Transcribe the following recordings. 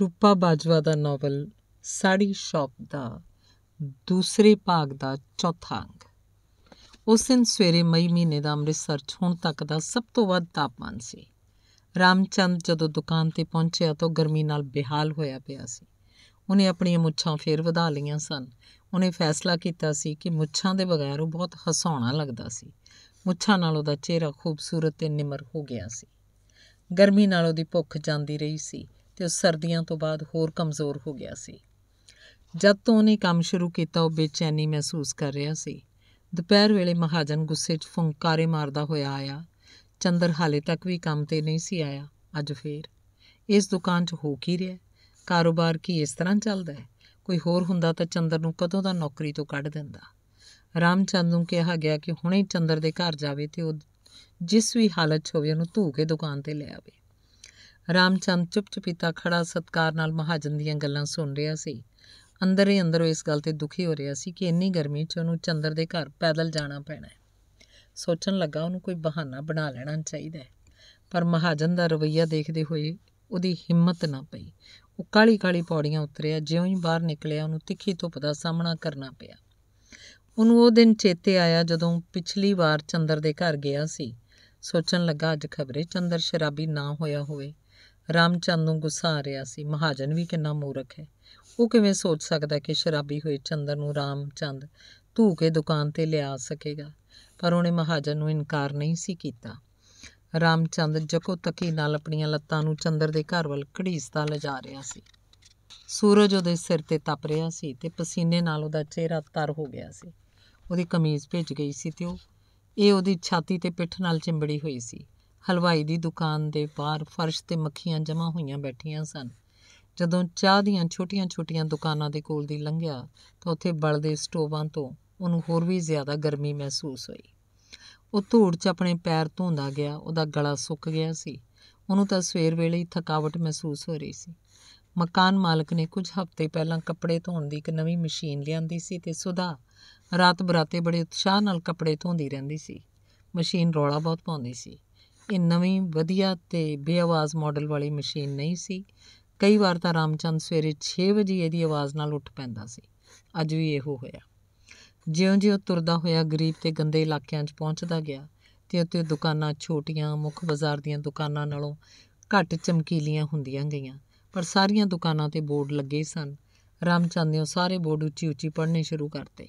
ਰੂਪਾ ਬਾਜਵਾ ਦਾ novel Sari shop ਦਾ ਦੂਸਰੇ ਭਾਗ ਦਾ ਚੌਥਾ ਅੰਗ ਉਸ ਦਿਨ ਸਵੇਰੇ ਮਈ ਮਹੀਨੇ ਦਾ ਅੰਮ੍ਰਿਤਸਰ 'ਚ ਹੁਣ ਤੱਕ ਦਾ ਸਭ ਤੋਂ ਵੱਧ ਤਾਪਮਾਨ ਸੀ ਰਾਮਚੰਦ ਜਦੋਂ ਦੁਕਾਨ ਤੇ ਪਹੁੰਚਿਆ ਤਾਂ ਗਰਮੀ ਨਾਲ ਬਿਹਾਲ ਹੋਇਆ ਪਿਆ ਸੀ ਉਹਨੇ ਆਪਣੀਆਂ ਮੁੱਛਾਂ ਫੇਰ ਵਧਾ ਲਈਆਂ ਸਨ ਉਹਨੇ ਫੈਸਲਾ ਕੀਤਾ ਸੀ ਕਿ ਮੁੱਛਾਂ ਦੇ ਬਗੈਰ ਉਹ ਬਹੁਤ ਹਸਾਉਣਾ ਲੱਗਦਾ ਸੀ ਮੁੱਛਾਂ ਨਾਲ ਉਹਦਾ ਚਿਹਰਾ ਖੂਬਸੂਰਤ ਤੇ ਨਿਮਰ ਹੋ ਗਿਆ ਸੀ ਗਰਮੀ ਨਾਲ ਉਹਦੀ ਭੁੱਖ ਜਾਂਦੀ ਰਹੀ ਸੀ ਤੇ ਸਰਦੀਆਂ ਤੋਂ ਬਾਅਦ ਹੋਰ ਕਮਜ਼ੋਰ ਹੋ ਗਿਆ ਸੀ ਜਦ ਤੋਂ ਉਹਨੇ ਕੰਮ ਸ਼ੁਰੂ ਕੀਤਾ ਉਹ ਬੇਚੈਨੀ ਮਹਿਸੂਸ ਕਰ ਰਿਹਾ ਸੀ ਦੁਪਹਿਰ ਵੇਲੇ ਮਹਾਜਨ ਗੁੱਸੇ 'ਚ ਫੁੰਕਾਰੇ ਮਾਰਦਾ ਹੋਇਆ ਆਇਆ ਚੰਦਰ ਹਾਲੇ ਤੱਕ ਵੀ ਕੰਮ ਤੇ ਨਹੀਂ ਸੀ ਆਇਆ ਅੱਜ ਫੇਰ ਇਸ ਦੁਕਾਨ 'ਚ ਹੋ ਕੀ ਰਿਹਾ ਕਾਰੋਬਾਰ ਕੀ ਇਸ ਤਰ੍ਹਾਂ ਚੱਲਦਾ ਹੈ ਕੋਈ ਹੋਰ ਹੁੰਦਾ ਤਾਂ ਚੰਦਰ ਨੂੰ ਕਦੋਂ ਦਾ ਨੌਕਰੀ ਤੋਂ ਕੱਢ ਦਿੰਦਾ ਰਾਮਚੰਦ ਨੂੰ ਕਿਹਾ ਗਿਆ ਕਿ ਹੁਣੇ ਚੰਦਰ ਦੇ ਘਰ ਜਾਵੇ ਤੇ ਉਹ ਜਿਸ ਵੀ ਹਾਲਤ 'ਚ ਹੋਵੇ ਉਹਨੂੰ ਧੂ ਕੇ ਦੁਕਾਨ ਤੇ ਲੈ ਆਵੇ ਰਾਮਚੰਦ ਚੁੱਪਚਾਪੀਤਾ ਖੜਾ ਸਤਕਾਰ ਨਾਲ ਮਹਾਜਨ ਦੀਆਂ ਗੱਲਾਂ ਸੁਣ ਰਿਹਾ ਸੀ ਅੰਦਰ ਹੀ ਅੰਦਰ ਉਹ ਇਸ ਗੱਲ ਤੇ ਦੁਖੀ ਹੋ ਰਿਹਾ ਸੀ ਕਿ ਇੰਨੀ ਗਰਮੀ 'ਚ ਉਹਨੂੰ ਚੰਦਰ ਦੇ ਘਰ ਪੈਦਲ ਜਾਣਾ ਪੈਣਾ ਹੈ ਸੋਚਣ ਲੱਗਾ ਉਹਨੂੰ ਕੋਈ ਬਹਾਨਾ ਬਣਾ ਲੈਣਾ ਚਾਹੀਦਾ ਹੈ ਪਰ ਮਹਾਜਨ ਦਾ ਰਵਈਆ ਦੇਖਦੇ ਹੋਏ ਉਹਦੀ ਹਿੰਮਤ ਨਾ ਪਈ ਉਹ ਕਾਲੀ ਕਾਲੀ ਪੌੜੀਆਂ ਉਤਰਿਆ ਜਿਉਂ ਹੀ ਬਾਹਰ ਨਿਕਲਿਆ ਉਹਨੂੰ ਤਿੱਖੀ ਧੁੱਪ ਦਾ ਸਾਹਮਣਾ ਕਰਨਾ ਪਿਆ ਉਹਨੂੰ ਉਹ ਦਿਨ ਚੇਤੇ ਆਇਆ ਜਦੋਂ ਪਿਛਲੀ ਵਾਰ ਚੰਦਰ ਦੇ ਘਰ ਗਿਆ ਸੀ ਸੋਚਣ ਲੱਗਾ ਅੱਜ ਖਬਰੇ ਚੰਦਰ ਸ਼ਰਾਬੀ ਨਾ ਹੋਇਆ ਹੋਵੇ ਰਾਮਚੰਦ ਨੂੰ ਗੁੱਸਾ ਆ ਰਿਹਾ ਸੀ ਮਹਾਜਨ ਵੀ ਕਿੰਨਾ ਮੂਰਖ ਹੈ ਉਹ ਕਿਵੇਂ ਸੋਚ ਸਕਦਾ ਕਿ ਸ਼ਰਾਬੀ ਹੋਏ ਚੰਦਰ ਨੂੰ ਰਾਮਚੰਦ ਧੂ ਕੇ ਦੁਕਾਨ ਤੇ ਲਿਆ ਸਕੇਗਾ ਪਰ ਉਹਨੇ ਮਹਾਜਨ ਨੂੰ ਇਨਕਾਰ ਨਹੀਂ ਸੀ ਕੀਤਾ ਰਾਮਚੰਦ ਜਕੋ ਤਕੀ ਨਾਲ ਆਪਣੀਆਂ ਲੱਤਾਂ ਨੂੰ ਚੰਦਰ ਦੇ ਘਰ ਵੱਲ ਘੜੀਸਦਾ ਲਿਜਾ ਰਿਹਾ ਸੀ ਸੂਰਜ ਉਹਦੇ ਸਿਰ ਤੇ ਤਪ ਰਿਹਾ ਸੀ ਤੇ ਪਸੀਨੇ ਨਾਲ ਉਹਦਾ ਚਿਹਰਾ ਤਰ ਹੋ ਗਿਆ ਸੀ ਉਹਦੀ ਕਮੀਜ਼ ਭਿੱਜ ਗਈ ਸੀ ਤੇ ਉਹ ਇਹ ਉਹਦੀ ਛਾਤੀ ਤੇ ਪਿੱਠ ਨਾਲ ਚਿੰਬੜੀ ਹੋਈ ਸੀ ਹਲਵਾਈ ਦੀ ਦੁਕਾਨ ਦੇ ਬਾਹਰ ਫਰਸ਼ ਤੇ ਮੱਖੀਆਂ ਜਮ੍ਹਾਂ ਹੋਈਆਂ ਬੈਠੀਆਂ ਸਨ ਜਦੋਂ ਚਾਹ ਦੀਆਂ ਛੋਟੀਆਂ-ਛੋਟੀਆਂ ਦੁਕਾਨਾਂ ਦੇ ਕੋਲ ਦੀ ਲੰਘਿਆ ਤਾਂ ਉੱਥੇ ਬਲਦੇ ਸਟੋਵਾਂ ਤੋਂ ਉਹਨੂੰ ਹੋਰ ਵੀ ਜ਼ਿਆਦਾ ਗਰਮੀ ਮਹਿਸੂਸ ਹੋਈ ਉਹ ਧੂੜ 'ਚ ਆਪਣੇ ਪੈਰ ਧੋਂਦਾ ਗਿਆ ਉਹਦਾ ਗਲਾ ਸੁੱਕ ਗਿਆ ਸੀ ਉਹਨੂੰ ਤਾਂ ਸਵੇਰ ਵੇਲੇ ਹੀ ਥਕਾਵਟ ਮਹਿਸੂਸ ਹੋ ਰਹੀ ਸੀ ਮਕਾਨ ਮਾਲਕ ਨੇ ਕੁਝ ਹਫ਼ਤੇ ਪਹਿਲਾਂ ਕੱਪੜੇ ਧੋਣ ਦੀ ਇੱਕ ਨਵੀਂ ਮਸ਼ੀਨ ਲਿਆਂਦੀ ਸੀ ਤੇ ਸੁਦਾ ਰਾਤ ਬਰਾਤੇ ਬੜੇ ਉਤਸ਼ਾਹ ਨਾਲ ਕੱਪੜੇ ਧੋਂਦੀ ਰਹਿੰਦੀ ਸੀ ਮਸ਼ੀਨ ਰੌਲਾ ਬਹੁਤ ਪਾਉਂਦੀ ਸੀ ਇਹ ਨਵੀਂ ਵਧੀਆ ਤੇ ਬੇਆਵਾਜ਼ ਮਾਡਲ ਵਾਲੀ ਮਸ਼ੀਨ ਨਹੀਂ ਸੀ ਕਈ ਵਾਰ ਤਾਂ ਰਾਮਚੰਦ ਸਵੇਰੇ 6 ਵਜੇ ਇਹਦੀ ਆਵਾਜ਼ ਨਾਲ ਉੱਠ ਪੈਂਦਾ ਸੀ ਅੱਜ ਵੀ ਇਹੋ ਹੋਇਆ ਜਿਉਂ-ਜਿਉਂ ਤੁਰਦਾ ਹੋਇਆ ਗਰੀਬ ਤੇ ਗੰਦੇ ਇਲਾਕਿਆਂ 'ਚ ਪਹੁੰਚਦਾ ਗਿਆ ਤੇ ਉੱਤੇ ਦੁਕਾਨਾਂ ਛੋਟੀਆਂ ਮੁੱਖ ਬਾਜ਼ਾਰ ਦੀਆਂ ਦੁਕਾਨਾਂ ਨਾਲੋਂ ਘੱਟ ਚਮਕੀਲੀਆਂ ਹੁੰਦੀਆਂ ਗਈਆਂ ਪਰ ਸਾਰੀਆਂ ਦੁਕਾਨਾਂ ਤੇ ਬੋਰਡ ਲੱਗੇ ਸਨ ਰਾਮਚੰਦ ਨੇ ਉਹ ਸਾਰੇ ਬੋਰਡ ਉੱਚੀ ਉੱਚੀ ਪੜ੍ਹਨੇ ਸ਼ੁਰੂ ਕਰਤੇ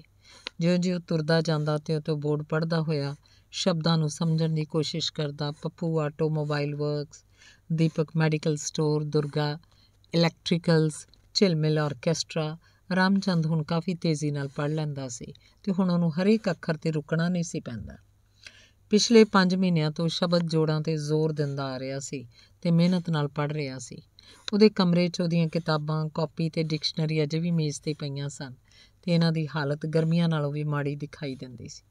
ਜਿਉਂ-ਜਿਉਂ ਤੁਰਦਾ ਜਾਂਦਾ ਤੇ ਉੱਤੇ ਬੋਰਡ ਪੜ੍ਹਦਾ ਹੋਇਆ ਸ਼ਬਦਾਂ ਨੂੰ ਸਮਝਣ ਦੀ ਕੋਸ਼ਿਸ਼ ਕਰਦਾ Pappu automobile works Deepak medical store Durga electricals Chilmil orchestra Ramchand ਹੁਣ ਕਾਫੀ ਤੇਜ਼ੀ ਨਾਲ ਪੜ ਲੈਂਦਾ ਸੀ ਤੇ ਹੁਣ ਉਹਨੂੰ ਹਰੇਕ ਅੱਖਰ ਤੇ ਰੁਕਣਾ ਨਹੀਂ ਸੀ ਪੈਂਦਾ ਪਿਛਲੇ 5 ਮਹੀਨਿਆਂ ਤੋਂ ਸ਼ਬਦ ਜੋੜਾਂ ਤੇ ਜ਼ੋਰ ਦਿੰਦਾ ਆ ਰਿਹਾ ਸੀ ਤੇ ਮਿਹਨਤ ਨਾਲ ਪੜ ਰਿਹਾ ਸੀ ਉਹਦੇ ਕਮਰੇ 'ਚ ਉਹਦੀਆਂ ਕਿਤਾਬਾਂ ਕਾਪੀ ਤੇ ਡਿਕਸ਼ਨਰੀ ਅਜੇ ਵੀ ਮੇਜ਼ ਤੇ ਪਈਆਂ ਸਨ ਤੇ ਇਹਨਾਂ ਦੀ ਹਾਲਤ ਗਰਮੀਆਂ ਨਾਲੋਂ ਵੀ ਮਾੜੀ ਦਿਖਾਈ ਦਿੰਦੀ ਸੀ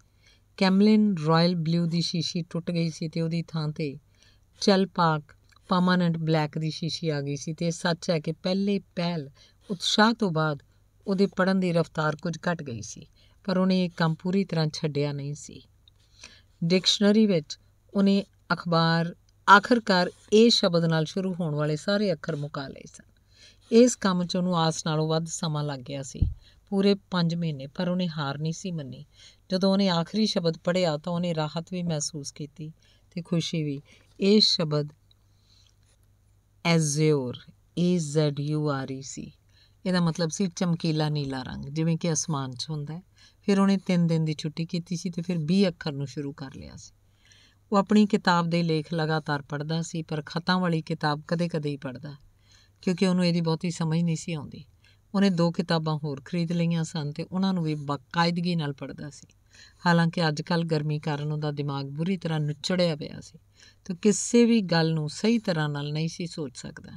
ਕੈਮਲਿਨ ਰਾਇਲ ਬਲੂ ਦੀ ਸ਼ੀਸ਼ੀ ਟੁੱਟ ਗਈ ਸੀ ਤੇ ਉਹਦੀ ਥਾਂ ਤੇ ਚਲ ਪਾਕ ਪਰਮਨੈਂਟ ਬਲੈਕ ਦੀ ਸ਼ੀਸ਼ੀ ਆ ਗਈ ਸੀ ਤੇ ਸੱਚ ਹੈ ਕਿ ਪਹਿਲੇ ਪਹਿਲ ਉਤਸ਼ਾਹ ਤੋਂ ਬਾਅਦ ਉਹਦੇ ਪੜਨ ਦੀ ਰਫ਼ਤਾਰ ਕੁਝ ਘਟ ਗਈ ਸੀ ਪਰ ਉਹਨੇ ਇਹ ਕੰਮ ਪੂਰੀ ਤਰ੍ਹਾਂ ਛੱਡਿਆ ਨਹੀਂ ਸੀ ਡਿਕਸ਼ਨਰੀ ਵਿੱਚ ਉਹਨੇ ਅਖਬਾਰ ਆਖਰਕਾਰ ਇਹ ਸ਼ਬਦ ਨਾਲ ਸ਼ੁਰੂ ਹੋਣ ਵਾਲੇ ਸਾਰੇ ਅੱਖਰ ਮੁਕਾ ਲਏ ਸਨ ਇਸ ਕੰਮ 'ਚ ਉਹਨੂੰ ਆਸ ਨਾਲੋਂ ਵੱਧ ਸਮਾਂ ਲੱਗ ਗਿਆ ਸੀ ਪੂਰੇ 5 ਮਹੀਨੇ ਪਰ ਉਹਨੇ ਹਾਰ ਨਹੀਂ ਸੀ ਮੰਨੀ ਜਦੋਂ ਉਹਨੇ ਆਖਰੀ ਸ਼ਬਦ ਪੜ੍ਹਿਆ ਤਾਂ ਉਹਨੇ ਰਾਹਤ ਵੀ ਮਹਿਸੂਸ ਕੀਤੀ ਤੇ ਖੁਸ਼ੀ ਵੀ ਇਹ ਸ਼ਬਦ azure A Z U R E ਸੀ ਇਹਦਾ ਮਤਲਬ ਸੀ ਚਮਕੀਲਾ ਨੀਲਾ ਰੰਗ ਜਿਵੇਂ ਕਿ ਅਸਮਾਨ 'ਚ ਹੁੰਦਾ ਫਿਰ ਉਹਨੇ 3 ਦਿਨ ਦੀ ਛੁੱਟੀ ਕੀਤੀ ਸੀ ਤੇ ਫਿਰ 20 ਅੱਖਰ ਨੂੰ ਸ਼ੁਰੂ ਕਰ ਲਿਆ ਸੀ ਉਹ ਆਪਣੀ ਕਿਤਾਬ ਦੇ ਲੇਖ ਲਗਾਤਾਰ ਪੜ੍ਹਦਾ ਸੀ ਪਰ ਖਤਾਂ ਵਾਲੀ ਕਿਤਾਬ ਕਦੇ-ਕਦੇ ਹੀ ਪੜ੍ਹਦਾ ਕਿਉਂਕਿ ਉਹਨੂੰ ਇਹਦੀ ਬਹੁਤੀ ਸਮਝ ਨਹੀਂ ਸੀ ਆਉਂਦੀ ਉਹਨੇ ਦੋ ਕਿਤਾਬਾਂ ਹੋਰ ਖਰੀਦ ਲਈਆਂ ਸਨ ਤੇ ਉਹਨਾਂ ਨੂੰ ਵੀ ਬਕਾਇਦਗੀ ਨਾਲ ਪੜਦਾ ਸੀ ਹਾਲਾਂਕਿ ਅੱਜਕੱਲ ਗਰਮੀ ਕਾਰਨ ਉਹਦਾ ਦਿਮਾਗ ਬੁਰੀ ਤਰ੍ਹਾਂ ਨੁੱਚੜਿਆ ਪਿਆ ਸੀ ਤੇ ਕਿਸੇ ਵੀ ਗੱਲ ਨੂੰ ਸਹੀ ਤਰ੍ਹਾਂ ਨਾਲ ਨਹੀਂ ਸੀ ਸੋਚ ਸਕਦਾ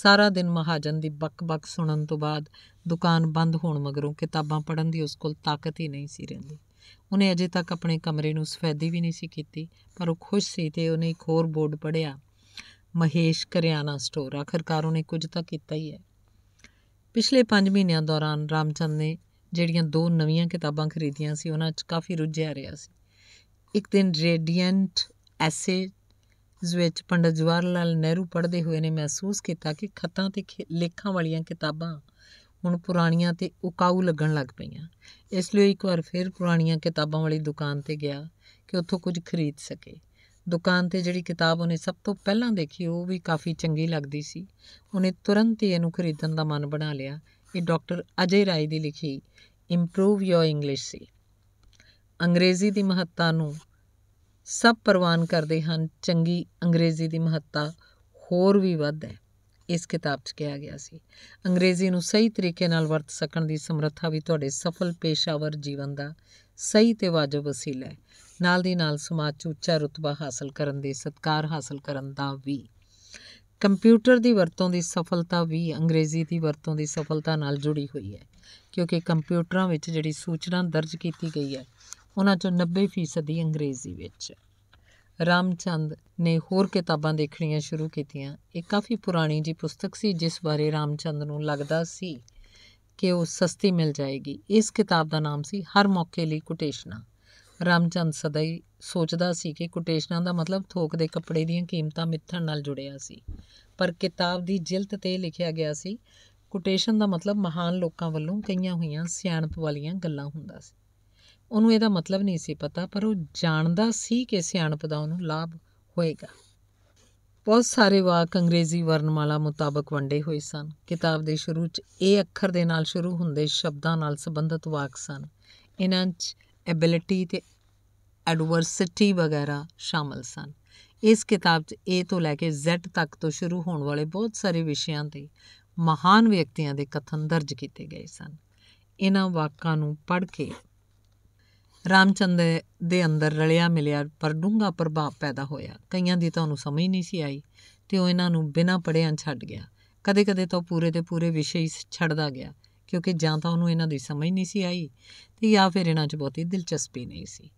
ਸਾਰਾ ਦਿਨ ਮਹਾਜਨ ਦੀ ਬਕ-ਬਕ ਸੁਣਨ ਤੋਂ ਬਾਅਦ ਦੁਕਾਨ ਬੰਦ ਹੋਣ ਮਗਰੋਂ ਕਿਤਾਬਾਂ ਪੜ੍ਹਨ ਦੀ ਉਸ ਕੋਲ ਤਾਕਤ ਹੀ ਨਹੀਂ ਸੀ ਰਹਿੰਦੀ ਉਹਨੇ ਅਜੇ ਤੱਕ ਆਪਣੇ ਕਮਰੇ ਨੂੰ ਸਫੈਦੀ ਵੀ ਨਹੀਂ ਸੀ ਕੀਤੀ ਪਰ ਉਹ ਖੁਸ਼ ਸੀ ਤੇ ਉਹਨੇ ਇੱਕ ਹੋਰ ਬੋਰਡ ਪੜ੍ਹਿਆ ਮਹੇਸ਼ ਕਰਿਆਣਾ ਸਟੋਰ ਆਖਰਕਾਰ ਉਹਨੇ ਕੁਝ ਤਾਂ ਕੀਤਾ ਹੀ ਹੈ ਪਿਛਲੇ 5 ਮਹੀਨਿਆਂ ਦੌਰਾਨ ਰਾਮਚੰਦ ਨੇ ਜਿਹੜੀਆਂ ਦੋ ਨਵੀਆਂ ਕਿਤਾਬਾਂ ਖਰੀਦੀਆਂ ਸੀ ਉਹਨਾਂ 'ਚ ਕਾਫੀ ਰੁੱਝਿਆ ਰਿਹਾ ਸੀ ਇੱਕ ਦਿਨ ਰੇਡੀਐਂਟ ਐਸੇ ਵਿੱਚ ਪੰਡਤ ਜਵਾਹਰ ਲਾਲ ਨਹਿਰੂ ਪੜ੍ਹਦੇ ਹੋਏ ਨੇ ਮਹਿਸੂਸ ਕੀਤਾ ਕਿ ਖੱਤਾਂ ਤੇ ਲੇਖਾਂ ਵਾਲੀਆਂ ਕਿਤਾਬਾਂ ਹੁਣ ਪੁਰਾਣੀਆਂ ਤੇ ਉਕਾਊ ਲੱਗਣ ਲੱਗ ਪਈਆਂ ਇਸ ਲਈ ਇੱਕ ਵਾਰ ਫਿਰ ਪੁਰਾਣੀਆਂ ਕਿਤਾਬਾਂ ਵਾਲੀ ਦੁਕਾਨ ਤੇ ਗਿਆ ਕਿ ਉੱਥੋਂ ਕੁਝ ਖਰੀਦ ਸਕੇ ਦੁਕਾਨ ਤੇ ਜਿਹੜੀ ਕਿਤਾਬ ਉਹਨੇ ਸਭ ਤੋਂ ਪਹਿਲਾਂ ਦੇਖੀ ਉਹ ਵੀ ਕਾਫੀ ਚੰਗੀ ਲੱਗਦੀ ਸੀ ਉਹਨੇ ਤੁਰੰਤ ਹੀ ਇਹਨੂੰ ਖਰੀਦਣ ਦਾ ਮਨ ਬਣਾ ਲਿਆ ਇਹ ਡਾਕਟਰ ਅਜੇ ਰਾਏ ਦੀ ਲਿਖੀ ਇੰਪਰੂਵ ਯੋਰ ਇੰਗਲਿਸ਼ ਸੀ ਅੰਗਰੇਜ਼ੀ ਦੀ ਮਹੱਤਤਾ ਨੂੰ ਸਭ ਪ੍ਰਵਾਨ ਕਰਦੇ ਹਨ ਚੰਗੀ ਅੰਗਰੇਜ਼ੀ ਦੀ ਮਹੱਤਤਾ ਹੋਰ ਵੀ ਵੱਧ ਹੈ ਇਸ ਕਿਤਾਬ 'ਚ ਕਿਹਾ ਗਿਆ ਸੀ ਅੰਗਰੇਜ਼ੀ ਨੂੰ ਸਹੀ ਤਰੀਕੇ ਨਾਲ ਵਰਤ ਸਕਣ ਦੀ ਸਮਰੱਥਾ ਵੀ ਤੁਹਾਡੇ ਸਫਲ ਪੇਸ਼ਾਵਰ ਜੀਵਨ ਦਾ ਸਹੀ ਤੇ ਵਾਜਬ ਵਸੀਲਾ ਹੈ ਨਾਲ ਦੀ ਨਾਲ ਸਮਾਜ 'ਚ ਉੱਚਾ ਰੁਤਬਾ ਹਾਸਲ ਕਰਨ ਦੇ ਸਤਕਾਰ ਹਾਸਲ ਕਰਨ ਦਾ ਵੀ ਕੰਪਿਊਟਰ ਦੀ ਵਰਤੋਂ ਦੀ ਸਫਲਤਾ ਵੀ ਅੰਗਰੇਜ਼ੀ ਦੀ ਵਰਤੋਂ ਦੀ ਸਫਲਤਾ ਨਾਲ ਜੁੜੀ ਹੋਈ ਹੈ ਕਿਉਂਕਿ ਕੰਪਿਊਟਰਾਂ ਵਿੱਚ ਜਿਹੜੀ ਸੂਚਨਾ ਦਰਜ ਕੀਤੀ ਗਈ ਹੈ ਉਹਨਾਂ ਚੋਂ 90% ਦੀ ਅੰਗਰੇਜ਼ੀ ਵਿੱਚ ਰਾਮਚੰਦ ਨੇ ਹੋਰ ਕਿਤਾਬਾਂ ਦੇਖਣੀਆਂ ਸ਼ੁਰੂ ਕੀਤੀਆਂ ਇਹ ਕਾਫੀ ਪੁਰਾਣੀ ਜੀ ਪੁਸਤਕ ਸੀ ਜਿਸ ਬਾਰੇ ਰਾਮਚੰਦ ਨੂੰ ਲੱਗਦਾ ਸੀ ਕਿ ਉਹ ਸਸਤੀ ਮਿਲ ਜਾਏਗੀ ਇਸ ਕਿਤਾਬ ਦਾ ਨਾਮ ਸੀ ਹਰ ਮੌਕੇ ਲਈ ਕੋਟੇਸ਼ਨਾ ਰਾਮਚੰਦ ਸਦਾਈ ਸੋਚਦਾ ਸੀ ਕਿ ਕੋਟੇਸ਼ਨਾਂ ਦਾ ਮਤਲਬ ਥੋਕ ਦੇ ਕੱਪੜੇ ਦੀਆਂ ਕੀਮਤਾਂ ਮਿੱਥਣ ਨਾਲ ਜੁੜਿਆ ਸੀ ਪਰ ਕਿਤਾਬ ਦੀ ਜਿਲਤ ਤੇ ਲਿਖਿਆ ਗਿਆ ਸੀ ਕੋਟੇਸ਼ਨ ਦਾ ਮਤਲਬ ਮਹਾਨ ਲੋਕਾਂ ਵੱਲੋਂ ਕਈਆਂ ਹੋਈਆਂ ਸਿਆਣਪ ਵਾਲੀਆਂ ਗੱਲਾਂ ਹੁੰਦਾ ਸੀ ਉਹਨੂੰ ਇਹਦਾ ਮਤਲਬ ਨਹੀਂ ਸੀ ਪਤਾ ਪਰ ਉਹ ਜਾਣਦਾ ਸੀ ਕਿ ਸਿਆਣਪ ਦਾ ਉਹਨੂੰ ਲਾਭ ਹੋਏਗਾ ਬਹੁਤ ਸਾਰੇ ਵਾਕ ਅੰਗਰੇਜ਼ੀ ਵਰਣਮਾਲਾ ਮੁਤਾਬਕ ਵੰਡੇ ਹੋਏ ਸਨ ਕਿਤਾਬ ਦੇ ਸ਼ੁਰੂ 'ਚ ਇਹ ਅੱਖਰ ਦੇ ਨਾਲ ਸ਼ੁਰੂ ਹੁੰਦੇ ਸ਼ਬਦਾਂ ਨਾਲ ਸੰਬੰਧਿਤ ਵਾਕ ਸਨ ਇਹਨਾਂ 'ਚ ਐਬਿਲਿਟੀ ਤੇ ਐਡਵਰਸਿਟੀ ਵਗੈਰਾ ਸ਼ਾਮਲ ਸਨ ਇਸ ਕਿਤਾਬ 'ਚ A ਤੋਂ ਲੈ ਕੇ Z ਤੱਕ ਤੋਂ ਸ਼ੁਰੂ ਹੋਣ ਵਾਲੇ ਬਹੁਤ ਸਾਰੇ ਵਿਸ਼ਿਆਂ ਤੇ ਮਹਾਨ ਵਿਅਕਤੀਆਂ ਦੇ ਕਥਨ ਦਰਜ ਕੀਤੇ ਗਏ ਸਨ ਇਹਨਾਂ ਵਾਕਾਂ ਨੂੰ ਪੜ੍ਹ ਕੇ ਰਾਮਚੰਦ ਦੇ ਅੰਦਰ ਰਲਿਆ ਮਿਲਿਆ ਪਰ ਡੂੰਘਾ ਪ੍ਰਭਾਵ ਪੈਦਾ ਹੋਇਆ ਕਈਆਂ ਦੀ ਤੁਹਾਨੂੰ ਸਮਝ ਨਹੀਂ ਸੀ ਆਈ ਤੇ ਉਹ ਇਹਨਾਂ ਨੂੰ ਬਿਨਾਂ ਪੜਿਆਂ ਛੱਡ ਗਿਆ ਕਦੇ-ਕਦੇ ਤਾਂ ਪੂਰੇ ਦੇ ਪੂਰੇ ਵਿਸ਼ੇ ਹੀ ਛੱਡਦਾ ਗਿਆ ਕਿਉਂਕਿ ਜਾਂ ਤਾਂ ਉਹਨੂੰ ਇਹਨਾਂ ਦੀ ਸਮਝ ਨਹੀਂ ਸੀ ਆਈ ਤੇ ਜਾਂ ਫਿਰ ਇਹਨਾਂ 'ਚ ਬਹੁਤੀ ਦਿਲਚਸਪੀ ਨਹੀਂ ਸੀ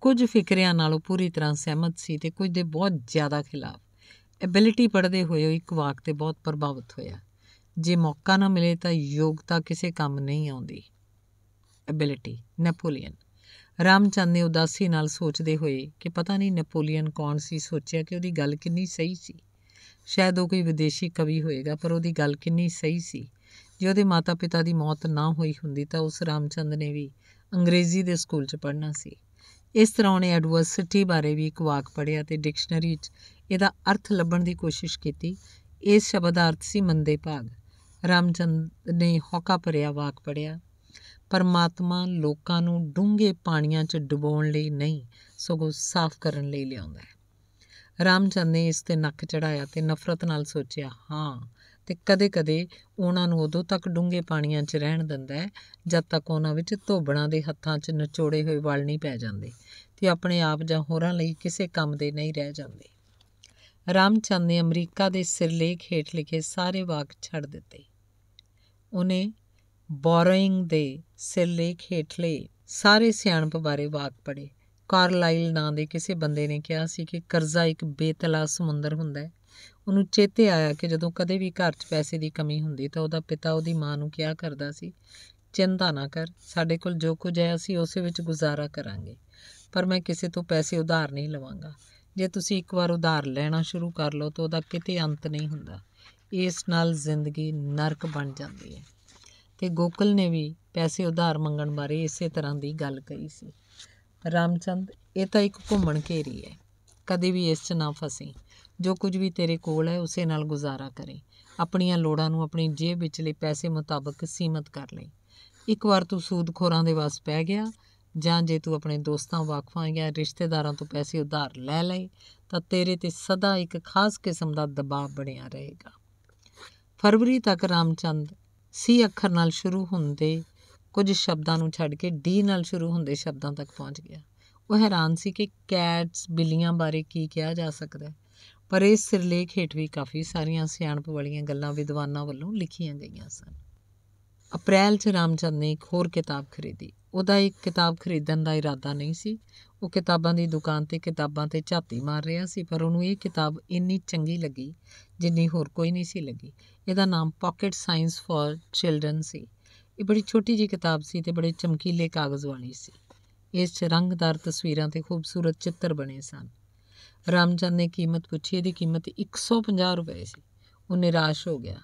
ਕੁਝ ਫਿਕਰਿਆਂ ਨਾਲੋਂ ਪੂਰੀ ਤਰ੍ਹਾਂ ਸਹਿਮਤ ਸੀ ਤੇ ਕੁਝ ਦੇ ਬਹੁਤ ਜ਼ਿਆਦਾ ਖਿਲਾਫ ਐਬਿਲਿਟੀ ਪੜਦੇ ਹੋਏ ਉਹ ਇੱਕ ਵਾਕ ਤੇ ਬਹੁਤ ਪ੍ਰਭਾਵਿਤ ਹੋਇਆ ਜੇ ਮੌਕਾ ਨਾ ਮਿਲੇ ਤਾਂ ਯੋਗਤਾ ਕਿਸੇ ਕੰਮ ਨਹੀਂ ਆਉਂਦੀ ਐਬਿਲਿਟੀ ਨੈਪੋਲੀਅਨ ਰਾਮਚੰਦ ਨੇ ਉਦਾਸੀ ਨਾਲ ਸੋਚਦੇ ਹੋਏ ਕਿ ਪਤਾ ਨਹੀਂ ਨੈਪੋਲੀਅਨ ਕੌਣ ਸੀ ਸੋਚਿਆ ਕਿ ਉਹਦੀ ਗੱਲ ਕਿੰਨੀ ਸਹੀ ਸੀ ਸ਼ਾਇਦ ਉਹ ਕੋਈ ਵਿਦੇਸ਼ੀ ਕਵੀ ਹੋਏਗਾ ਪਰ ਉਹਦੀ ਗੱਲ ਕਿੰਨੀ ਸਹੀ ਸੀ ਜੇ ਉਹਦੇ ਮਾਤਾ-ਪਿਤਾ ਦੀ ਮੌਤ ਨਾ ਹੋਈ ਹੁੰਦੀ ਤਾਂ ਉਸ ਰਾਮਚੰਦ ਨੇ ਵੀ ਅੰਗਰੇਜ਼ੀ ਦੇ ਸਕੂਲ 'ਚ ਪੜ੍ਹਨਾ ਸੀ ਇਸ ਤਰ੍ਹਾਂ ਉਹਨੇ ਐਡਵਰਸਿਟੀ ਬਾਰੇ ਵੀ ਇੱਕ ਵਾਕ ਪੜ੍ਹਿਆ ਤੇ ਡਿਕਸ਼ਨਰੀ 'ਚ ਇਹਦਾ ਅਰਥ ਲੱਭਣ ਦੀ ਕੋਸ਼ਿਸ਼ ਕੀਤੀ ਇਸ ਸ਼ਬਦ ਦਾ ਅਰਥ ਸੀ ਮੰਦੇ ਭਾਗ ਰਾਮਚੰਦ ਨੇ ਹੌਕਾ ਭਰਿਆ ਵਾਕ ਪੜਿਆ ਪਰਮਾਤਮਾ ਲੋਕਾਂ ਨੂੰ ਡੂੰਘੇ ਪਾਣੀਆਂ 'ਚ ਡੁਬੋਣ ਲਈ ਨਹੀਂ ਸਗੋਂ ਸਾਫ਼ ਕਰਨ ਲਈ ਲਿਆਉਂਦਾ ਹੈ ਰਾਮਚੰਦ ਨੇ ਇਸ ਤੇ ਨੱਕ ਚੜਾਇਆ ਤੇ ਨਫ਼ਰਤ ਨਾਲ ਸੋਚਿਆ ਹਾਂ ਤੇ ਕਦੇ-ਕਦੇ ਉਹਨਾਂ ਨੂੰ ਉਦੋਂ ਤੱਕ ਡੂੰਘੇ ਪਾਣੀਆਂ 'ਚ ਰਹਿਣ ਦਿੰਦਾ ਹੈ ਜਦ ਤੱਕ ਉਹਨਾਂ ਵਿੱਚ ਧੋਬਣਾ ਦੇ ਹੱਥਾਂ 'ਚ ਨਚੋੜੇ ਹੋਏ ਵਲ ਨਹੀਂ ਪੈ ਜਾਂਦੇ ਤੇ ਆਪਣੇ ਆਪ ਜਾਂ ਹੋਰਾਂ ਲਈ ਕਿਸੇ ਕੰਮ ਦੇ ਨਹੀਂ ਰਹਿ ਜਾਂਦੇ ਰਾਮਚੰਦ ਨੇ ਅਮਰੀਕਾ ਦੇ ਸਿਰਲੇਖ ਹੇਠ ਲਿਖੇ ਸਾਰੇ ਵਾਕ ਛੱਡ ਦਿੱਤੇ ਉਹਨੇ ਬੋਰੋਇੰਗ ਦੇ ਸਿਰਲੇਖ ਹੇਠਲੇ ਸਾਰੇ ਸਿਆਣਪ ਬਾਰੇ ਵਾਕ ਪੜੇ ਕਾਰਲਾਈਲ ਨਾਂ ਦੇ ਕਿਸੇ ਬੰਦੇ ਨੇ ਕਿਹਾ ਸੀ ਕਿ ਕਰਜ਼ਾ ਇੱਕ ਬੇਤਲਾ ਸਮੁੰਦਰ ਹੁੰਦਾ ਹੈ ਉਹਨੂੰ ਚੇਤੇ ਆਇਆ ਕਿ ਜਦੋਂ ਕਦੇ ਵੀ ਘਰ 'ਚ ਪੈਸੇ ਦੀ ਕਮੀ ਹੁੰਦੀ ਤਾਂ ਉਹਦਾ ਪਿਤਾ ਉਹਦੀ ਮਾਂ ਨੂੰ ਕਿਹਾ ਕਰਦਾ ਸੀ ਚਿੰਤਾ ਨਾ ਕਰ ਸਾਡੇ ਕੋਲ ਜੋ ਕੁਝ ਹੈ ਅਸੀਂ ਉਸੇ ਵਿੱਚ ਗੁਜ਼ਾਰਾ ਕਰਾਂਗੇ ਪਰ ਮੈਂ ਕਿਸੇ ਤੋਂ ਪੈਸੇ ਉਧਾਰ ਨਹੀਂ ਲਵਾਂਗਾ ਜੇ ਤੁਸੀਂ ਇੱਕ ਵਾਰ ਉਧਾਰ ਲੈਣਾ ਸ਼ੁਰੂ ਕਰ ਲਓ ਤਾਂ ਉਹਦਾ ਕਿਤੇ ਅੰਤ ਨਹੀਂ ਹੁੰਦਾ ਇਸ ਨਾਲ ਜ਼ਿੰਦਗੀ ਨਰਕ ਬਣ ਜਾਂਦੀ ਹੈ ਤੇ ਗੋਕਲ ਨੇ ਵੀ ਪੈਸੇ ਉਧਾਰ ਮੰਗਣ ਬਾਰੇ ਇਸੇ ਤਰ੍ਹਾਂ ਦੀ ਗੱਲ ਕਹੀ ਸੀ ਰਾਮਚੰਦ ਇਹ ਤਾਂ ਇੱਕ ਘੁੰਮਣ ਘੇਰੀ ਹੈ ਕਦੇ ਵੀ ਇਸ 'ਚ ਨਾ ਫਸੇ ਜੋ ਕੁਝ ਵੀ ਤੇਰੇ ਕੋਲ ਹੈ ਉਸੇ ਨਾਲ ਗੁਜ਼ਾਰਾ ਕਰੇ ਆਪਣੀਆਂ ਲੋੜਾਂ ਨੂੰ ਆਪਣੀ ਜੇਬ ਵਿੱਚਲੇ ਪੈਸੇ ਮੁਤਾਬਕ ਸੀਮਤ ਕਰ ਲੈ ਇੱਕ ਵਾਰ ਤੂੰ ਸੂਦਖੋਰਾਂ ਦੇ ਵਾਸ ਪੈ ਗਿਆ ਜਾਂ ਜੇ ਤੂੰ ਆਪਣੇ ਦੋਸਤਾਂ ਵਾਕਫਾਂ ਜਾਂ ਰਿਸ਼ਤੇਦਾਰਾਂ ਤੋਂ ਪੈਸੇ ਉਧਾਰ ਲੈ ਲਏ ਤਾਂ ਤੇਰੇ ਤੇ ਸਦਾ ਇੱਕ ਖਾਸ ਕਿਸਮ ਦਾ ਦਬਾਅ ਬਣਿਆ ਰਹੇਗਾ ਫਰਵਰੀ ਤੱਕ ਰਾਮਚੰਦ ਸੀ ਅੱਖਰ ਨਾਲ ਸ਼ੁਰੂ ਹੁੰਦੇ ਕੁਝ ਸ਼ਬਦਾਂ ਨੂੰ ਛੱਡ ਕੇ ਡੀ ਨਾਲ ਸ਼ੁਰੂ ਹੁੰਦੇ ਸ਼ਬਦਾਂ ਤੱਕ ਪਹੁੰਚ ਗਿਆ ਉਹ ਹੈਰਾਨ ਸੀ ਕਿ ਕੈਟਸ ਬਿੱਲੀਆਂ ਬਾਰੇ ਕੀ ਕਿਹਾ ਜਾ ਸਕਦਾ ਹੈ ਪਰ ਇਸ ਸਿਰਲੇਖ ਹੇਠ ਵੀ ਕਾਫੀ ਸਾਰੀਆਂ ਸਿਆਣਪ ਵਾਲੀਆਂ ਗੱਲਾਂ ਵਿਦਵਾਨਾਂ ਵੱਲੋਂ ਲਿਖੀਆਂ ਗਈਆਂ ਸਨ ਅਪ੍ਰੈਲ 'ਚ ਰਾਮਚੰਦ ਨੇ ਇੱਕ ਹੋਰ ਕਿਤਾਬ ਖਰੀਦੀ ਉਹਦਾ ਇੱਕ ਕਿਤਾਬ ਖਰੀਦਣ ਦਾ ਇਰਾਦਾ ਨਹੀਂ ਸੀ ਉਹ ਕਿਤਾਬਾਂ ਦੀ ਦੁਕਾਨ ਤੇ ਕਿਤਾਬਾਂ ਤੇ ਝਾਤੀ ਮਾਰ ਰਿਹਾ ਸੀ ਪਰ ਉਹਨੂੰ ਇਹ ਕਿਤਾਬ ਇੰਨੀ ਚੰਗੀ ਲੱਗੀ ਜਿੰਨੀ ਹੋਰ ਕੋਈ ਨਹੀਂ ਸੀ ਲੱਗੀ ਇਹਦਾ ਨਾਮ ਪਾਕਟ ਸਾਇੰਸ ਫਾਰ ਚਿਲड्रन ਸੀ ਇਹ ਬੜੀ ਛੋਟੀ ਜੀ ਕਿਤਾਬ ਸੀ ਤੇ ਬੜੇ ਚਮਕੀਲੇ ਕਾਗਜ਼ ਵਾਲੀ ਸੀ ਇਸ 'ਚ ਰੰਗਦਾਰ ਤਸਵੀਰਾਂ ਤੇ ਖੂਬਸੂਰਤ ਚਿੱਤਰ ਬਣੇ ਸਨ ਰਾਮਚੰਦ ਨੇ ਕੀਮਤ ਪੁੱਛੀ ਇਹਦੀ ਕੀਮਤ 150 ਰੁਪਏ ਸੀ ਉਹ ਨਿਰਾਸ਼ ਹੋ ਗਿਆ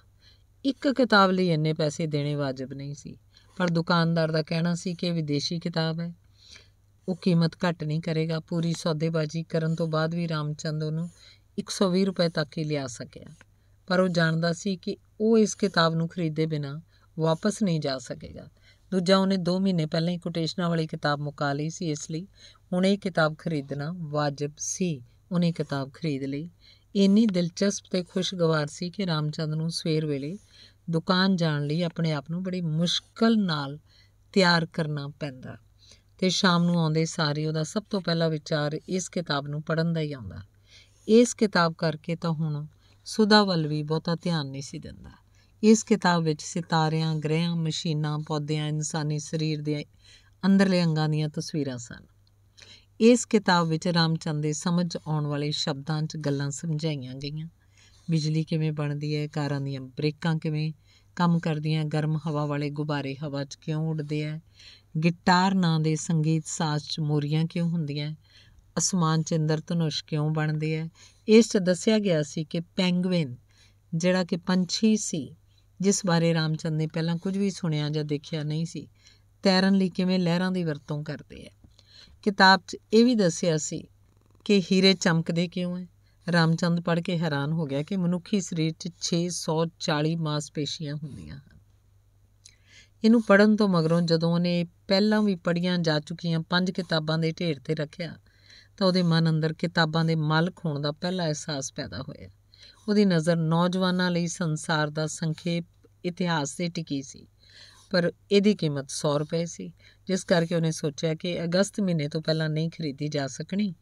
ਇੱਕ ਕਿਤਾਬ ਲਈ ਇੰਨੇ ਪੈਸੇ ਦੇਣੇ ਵਾਜਬ ਨਹੀਂ ਸੀ ਪਰ ਦੁਕਾਨਦਾਰ ਦਾ ਕਹਿਣਾ ਸੀ ਕਿ ਵਿਦੇਸ਼ੀ ਕਿਤਾਬ ਹੈ ਉਹ ਕੀਮਤ ਘੱਟ ਨਹੀਂ ਕਰੇਗਾ ਪੂਰੀ ਸੌਦੇਬਾਜ਼ੀ ਕਰਨ ਤੋਂ ਬਾਅਦ ਵੀ ਰਾਮਚੰਦ ਉਹਨੂੰ 120 ਰੁਪਏ ਤੱਕ ਹੀ ਲਿਆ ਸਕਿਆ ਪਰ ਉਹ ਜਾਣਦਾ ਸੀ ਕਿ ਉਹ ਇਸ ਕਿਤਾਬ ਨੂੰ ਖਰੀਦੇ ਬਿਨਾ ਵਾਪਸ ਨਹੀਂ ਜਾ ਸਕੇਗਾ ਦੂਜਾ ਉਹਨੇ 2 ਮਹੀਨੇ ਪਹਿਲਾਂ ਹੀ ਕੋਟੇਸ਼ਨਾਂ ਵਾਲੀ ਕਿਤਾਬ ਮੁਕਾ ਲਈ ਸੀ ਇਸ ਲਈ ਹੁਣ ਇਹ ਕਿਤਾਬ ਖਰੀਦਣਾ ਵਾਜਬ ਸੀ ਉਹਨੇ ਕਿਤਾਬ ਖਰੀਦ ਲਈ ਇੰਨੀ ਦਿਲਚਸਪ ਤੇ ਖੁਸ਼ਗਵਾਰ ਸੀ ਕਿ ਰਾਮਚੰਦ ਨੂੰ ਸਵੇਰ ਵੇਲੇ ਦੁਕਾਨ ਜਾਣ ਲਈ ਆਪਣੇ ਆਪ ਨੂੰ ਬੜੀ ਮੁਸ਼ਕਲ ਨਾਲ ਤਿਆਰ ਕਰਨਾ ਪੈਂਦਾ ਤੇ ਸ਼ਾਮ ਨੂੰ ਆਉਂਦੇ ਸਾਰੇ ਉਹਦਾ ਸਭ ਤੋਂ ਪਹਿਲਾ ਵਿਚਾਰ ਇਸ ਕਿਤਾਬ ਨੂੰ ਪੜਨ ਦਾ ਹੀ ਆਉਂਦਾ ਇਸ ਕਿਤਾਬ ਕਰਕੇ ਤਾਂ ਹੁਣ ਸੁਦਾ ਵੱਲ ਵੀ ਬਹੁਤਾ ਧਿਆਨ ਨਹੀਂ ਸੀ ਦਿੰਦਾ ਇਸ ਕਿਤਾਬ ਵਿੱਚ ਸਿਤਾਰਿਆਂ ਗ੍ਰਹਿਆਂ ਮਸ਼ੀਨਾਂ ਪੌਦਿਆਂ ਇਨਸਾਨੀ ਸਰੀਰ ਦੇ ਅੰਦਰਲੇ ਅੰਗਾਂ ਦੀਆਂ ਤਸਵੀਰਾਂ ਸਨ ਇਸ ਕਿਤਾਬ ਵਿੱਚ ਰਾਮਚੰਦ ਦੇ ਸਮਝ ਆਉਣ ਵਾਲੇ ਸ਼ਬਦਾਂ 'ਚ ਗੱਲਾਂ ਸਮਝਾਈਆਂ ਗਈਆਂ ਬਿਜਲੀ ਕਿਵੇਂ ਬਣਦੀ ਹੈ ਕਾਰਾਂ ਦੀਆਂ ਬ੍ਰੇਕਾਂ ਕਿਵੇਂ ਕੰਮ ਕਰਦੀਆਂ ਗਰਮ ਹਵਾ ਵਾਲੇ ਗੁਬਾਰੇ ਹਵਾ 'ਚ ਕਿਉਂ ਉੱਡਦੇ ਆ ਗਿਟਾਰ ਨਾਂ ਦੇ ਸੰਗੀਤ ਸਾਜ਼ 'ਚ ਮੋਰੀਆਂ ਕਿਉਂ ਹੁੰਦੀਆਂ ਅਸਮਾਨ 'ਚ ਇੰਦਰ ਧਨੁਸ਼ ਕਿਉਂ ਬਣਦੇ ਆ ਇਸ 'ਚ ਦੱਸਿਆ ਗਿਆ ਸੀ ਕਿ ਪੈਂਗਵਿਨ ਜਿਹੜਾ ਕਿ ਪੰਛੀ ਸੀ ਜਿਸ ਬਾਰੇ ਰਾਮਚੰਦ ਨੇ ਪਹਿਲਾਂ ਕੁਝ ਵੀ ਸੁਣਿਆ ਜਾਂ ਦੇਖਿਆ ਨਹੀਂ ਸੀ ਤੈਰਨ ਲਈ ਕਿਵੇਂ ਲਹਿਰਾਂ ਦੀ ਵਰਤੋਂ ਕਰਦੇ ਆ ਕਿਤਾਬ 'ਚ ਇਹ ਵੀ ਦੱਸਿਆ ਸੀ ਕਿ ਹੀਰੇ ਚਮਕਦੇ ਕਿਉਂ ਐ ਰਾਮਚੰਦ ਪੜ੍ਹ ਕੇ ਹੈਰਾਨ ਹੋ ਗਿਆ ਕਿ ਮਨੁੱਖੀ ਸਰੀਰ 'ਚ 640 ਮਾਸਪੇਸ਼ੀਆਂ ਹੁੰਦੀਆਂ ਹਨ ਇਹਨੂੰ ਪੜਨ ਤੋਂ ਮਗਰੋਂ ਜਦੋਂ ਉਹਨੇ ਪਹਿਲਾਂ ਵੀ ਪੜੀਆਂ ਜਾ ਚੁੱਕੀਆਂ ਪੰਜ ਕਿਤਾਬਾਂ ਦੇ ਢੇਰ ਤੇ ਰੱਖਿਆ ਤਾਂ ਉਹਦੇ ਮਨ ਅੰਦਰ ਕਿਤਾਬਾਂ ਦੇ ਮਾਲਕ ਹੋਣ ਦਾ ਪਹਿਲਾ ਅਹਿਸਾਸ ਪੈਦਾ ਹੋਇਆ ਉਹਦੀ ਨਜ਼ਰ ਨੌਜਵਾਨਾਂ ਲਈ ਸੰਸਾਰ ਦਾ ਸੰਖੇਪ ਇਤਿਹਾਸ ਤੇ ਟਿਕੀ ਸੀ ਪਰ ਇਹਦੀ ਕੀਮਤ 100 ਰੁਪਏ ਸੀ ਜਿਸ ਕਰਕੇ ਉਹਨੇ ਸੋਚਿਆ ਕਿ ਅਗਸਤ ਮਹੀਨੇ ਤੋਂ ਪਹਿਲਾਂ ਨਹੀਂ ਖਰੀਦੀ ਜਾ ਸਕਣੀ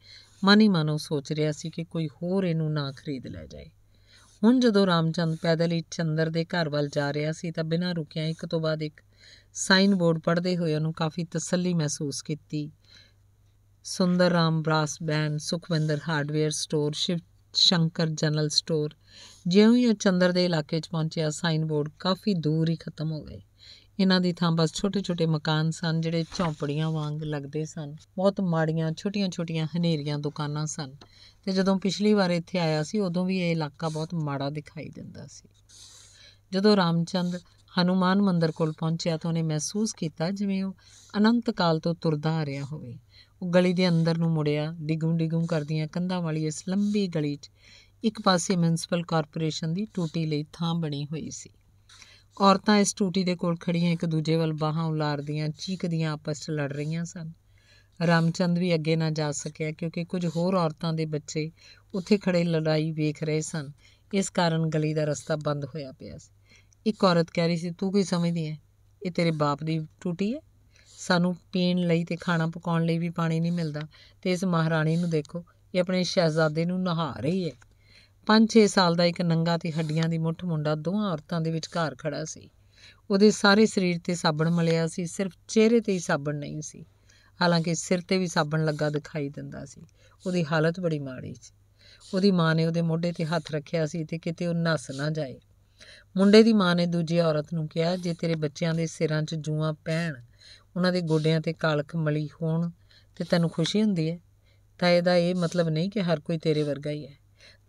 ਮਨੀ ਹੀ ਸੋਚ ਰਿਹਾ ਸੀ ਕਿ ਕੋਈ ਹੋਰ ਇਹਨੂੰ ਨਾ ਖਰੀਦ ਲੈ ਜਾਏ ਹੁਣ ਜਦੋਂ ਰਾਮਚੰਦ ਪੈਦਲ ਹੀ ਚੰਦਰ ਦੇ ਘਰ ਵੱਲ ਜਾ ਰਿਹਾ ਸੀ ਤਾਂ ਬਿਨਾਂ ਰੁਕਿਆ ਇੱਕ ਤੋਂ ਬਾਅਦ ਇੱਕ ਸਾਈਨ ਬੋਰਡ ਪੜ੍ਹਦੇ ਹੋਏ ਉਹਨੂੰ ਕਾਫੀ ਤਸੱਲੀ ਮਹਿਸੂਸ ਕੀਤੀ Sundar Ram brass band Sukhwinder hardware store Shiv Shankar general store ਜਿਉਂ ਹੀ ਉਹ ਚੰਦਰ ਦੇ ਇਲਾਕੇ 'ਚ ਪਹੁੰਚਿਆ ਸਾਈਨ ਬੋਰਡ ਕਾਫੀ ਦੂਰ ਹੀ ਖਤਮ ਹੋ ਗਏ ਇਹਨਾਂ ਦੀ ਥਾਂ ਬਸ ਛੋਟੇ-ਛੋਟੇ ਮਕਾਨ ਸਨ ਜਿਹੜੇ ਝੌਂਪੜੀਆਂ ਵਾਂਗ ਲੱਗਦੇ ਸਨ ਬਹੁਤ ਮਾੜੀਆਂ ਛੋਟੀਆਂ-ਛੋਟੀਆਂ ਹਨੇਰੀਆਂ ਦੁਕਾਨਾਂ ਸਨ ਤੇ ਜਦੋਂ ਪਿਛਲੀ ਵਾਰ ਇੱਥੇ ਆਇਆ ਸੀ ਉਦੋਂ ਵੀ ਇਹ ਇਲਾਕਾ ਬਹੁਤ ਮਾੜਾ ਦਿਖਾਈ ਦਿੰਦਾ ਸੀ ਜਦੋਂ ਰਾਮਚੰਦ ਹਨੂਮਾਨ ਮੰਦਰ ਕੋਲ ਪਹੁੰਚਿਆ ਤਾਂ ਉਹਨੇ ਮਹਿਸੂਸ ਕੀਤਾ ਜਿਵੇਂ ਉਹ ਅਨੰਤ ਕਾਲ ਤੋਂ ਤੁਰਦਾ ਆ ਰਿਹਾ ਹੋਵੇ ਉਹ ਗਲੀ ਦੇ ਅੰਦਰ ਨੂੰ ਮੁੜਿਆ ਡਿਗੂੰ-ਡਿਗੂੰ ਕਰਦੀਆਂ ਕੰਧਾਂ ਵਾਲੀ ਇਸ ਲੰਬੀ ਗਲੀ 'ਚ ਇੱਕ ਪਾਸੇ ਮਿਊਨਿਸਪਲ ਕਾਰਪੋਰੇਸ਼ਨ ਦੀ ਟੂਟੀ ਲਈ ਥਾਂ ਬਣੀ ਹੋਈ ਸੀ ਔਰਤਾਂ ਇਸ ਟੂਟੀ ਦੇ ਕੋਲ ਖੜੀਆਂ ਇੱਕ ਦੂਜੇ ਵੱਲ ਬਾਹਾਂ ਉਲਾਰਦੀਆਂ ਚੀਕਦੀਆਂ ਆਪਸ 'ਚ ਲੜ ਰਹੀਆਂ ਸਨ ਰਾਮਚੰਦ ਵੀ ਅੱਗੇ ਨਾ ਜਾ ਸਕਿਆ ਕਿਉਂਕਿ ਕੁਝ ਹੋਰ ਔਰਤਾਂ ਦੇ ਬੱਚੇ ਉੱਥੇ ਖੜੇ ਲੜਾਈ ਵੇਖ ਰਹੇ ਸਨ ਇਸ ਕਾਰਨ ਗਲੀ ਦਾ ਰਸਤਾ ਬੰਦ ਹੋਇਆ ਪਿਆ ਸੀ ਇੱਕ ਔਰਤ ਕਹਿ ਰਹੀ ਸੀ ਤੂੰ ਕੀ ਸਮਝਦੀ ਹੈ ਇਹ ਤੇਰੇ ਬਾਪ ਦੀ ਟੂਟੀ ਹੈ ਸਾਨੂੰ ਪੀਣ ਲਈ ਤੇ ਖਾਣਾ ਪਕਾਉਣ ਲਈ ਵੀ ਪਾਣੀ ਨਹੀਂ ਮਿਲਦਾ ਤੇ ਇਸ ਮਹਾਰਾਣੀ ਨੂੰ ਦੇਖੋ ਇਹ ਆਪਣੇ ਸ਼ਹਿਜ਼ਾਦੇ ਨੂੰ ਨਹਾ ਰਹੀ ਹੈ 5-6 ਸਾਲ ਦਾ ਇੱਕ ਨੰਗਾ ਤੇ ਹੱਡੀਆਂ ਦੀ ਮੁੱਠ ਮੁੰਡਾ ਦੋਹਾਂ ਔਰਤਾਂ ਦੇ ਵਿਚਕਾਰ ਖੜਾ ਸੀ ਉਹਦੇ ਸਾਰੇ ਸਰੀਰ ਤੇ ਸਾਬਣ ਮਲਿਆ ਸੀ ਸਿਰਫ ਚਿਹਰੇ ਤੇ ਹੀ ਸਾਬਣ ਨਹੀਂ ਸੀ ਹਾਲਾਂਕਿ ਸਿਰ ਤੇ ਵੀ ਸਾਬਣ ਲੱਗਾ ਦਿਖਾਈ ਦਿੰਦਾ ਸੀ ਉਹਦੀ ਹਾਲਤ ਬੜੀ ਮਾੜੀ ਸੀ ਉਹਦੀ ਮਾਂ ਨੇ ਉਹਦੇ ਮੋਢੇ ਤੇ ਹੱਥ ਰੱਖਿਆ ਸੀ ਤੇ ਕਿਤੇ ਉਹ ਨਸ ਨਾ ਜਾਏ ਮੁੰਡੇ ਦੀ ਮਾਂ ਨੇ ਦੂਜੀ ਔਰਤ ਨੂੰ ਕਿਹਾ ਜੇ ਤੇਰੇ ਬੱਚਿਆਂ ਦੇ ਸਿਰਾਂ 'ਚ ਜੂਆਂ ਪੈਣ ਉਹਨਾਂ ਦੇ ਗੋਡਿਆਂ ਤੇ ਕਾਲਖ ਮਲੀ ਹੋਣ ਤੇ ਤੈਨੂੰ ਖੁਸ਼ੀ ਹੁੰਦੀ ਹੈ ਤਾਂ ਇਹਦਾ ਇਹ ਮਤਲਬ ਨਹੀਂ ਕਿ ਹਰ ਕੋਈ ਤੇਰੇ ਵਰਗਾ ਹੀ ਹੈ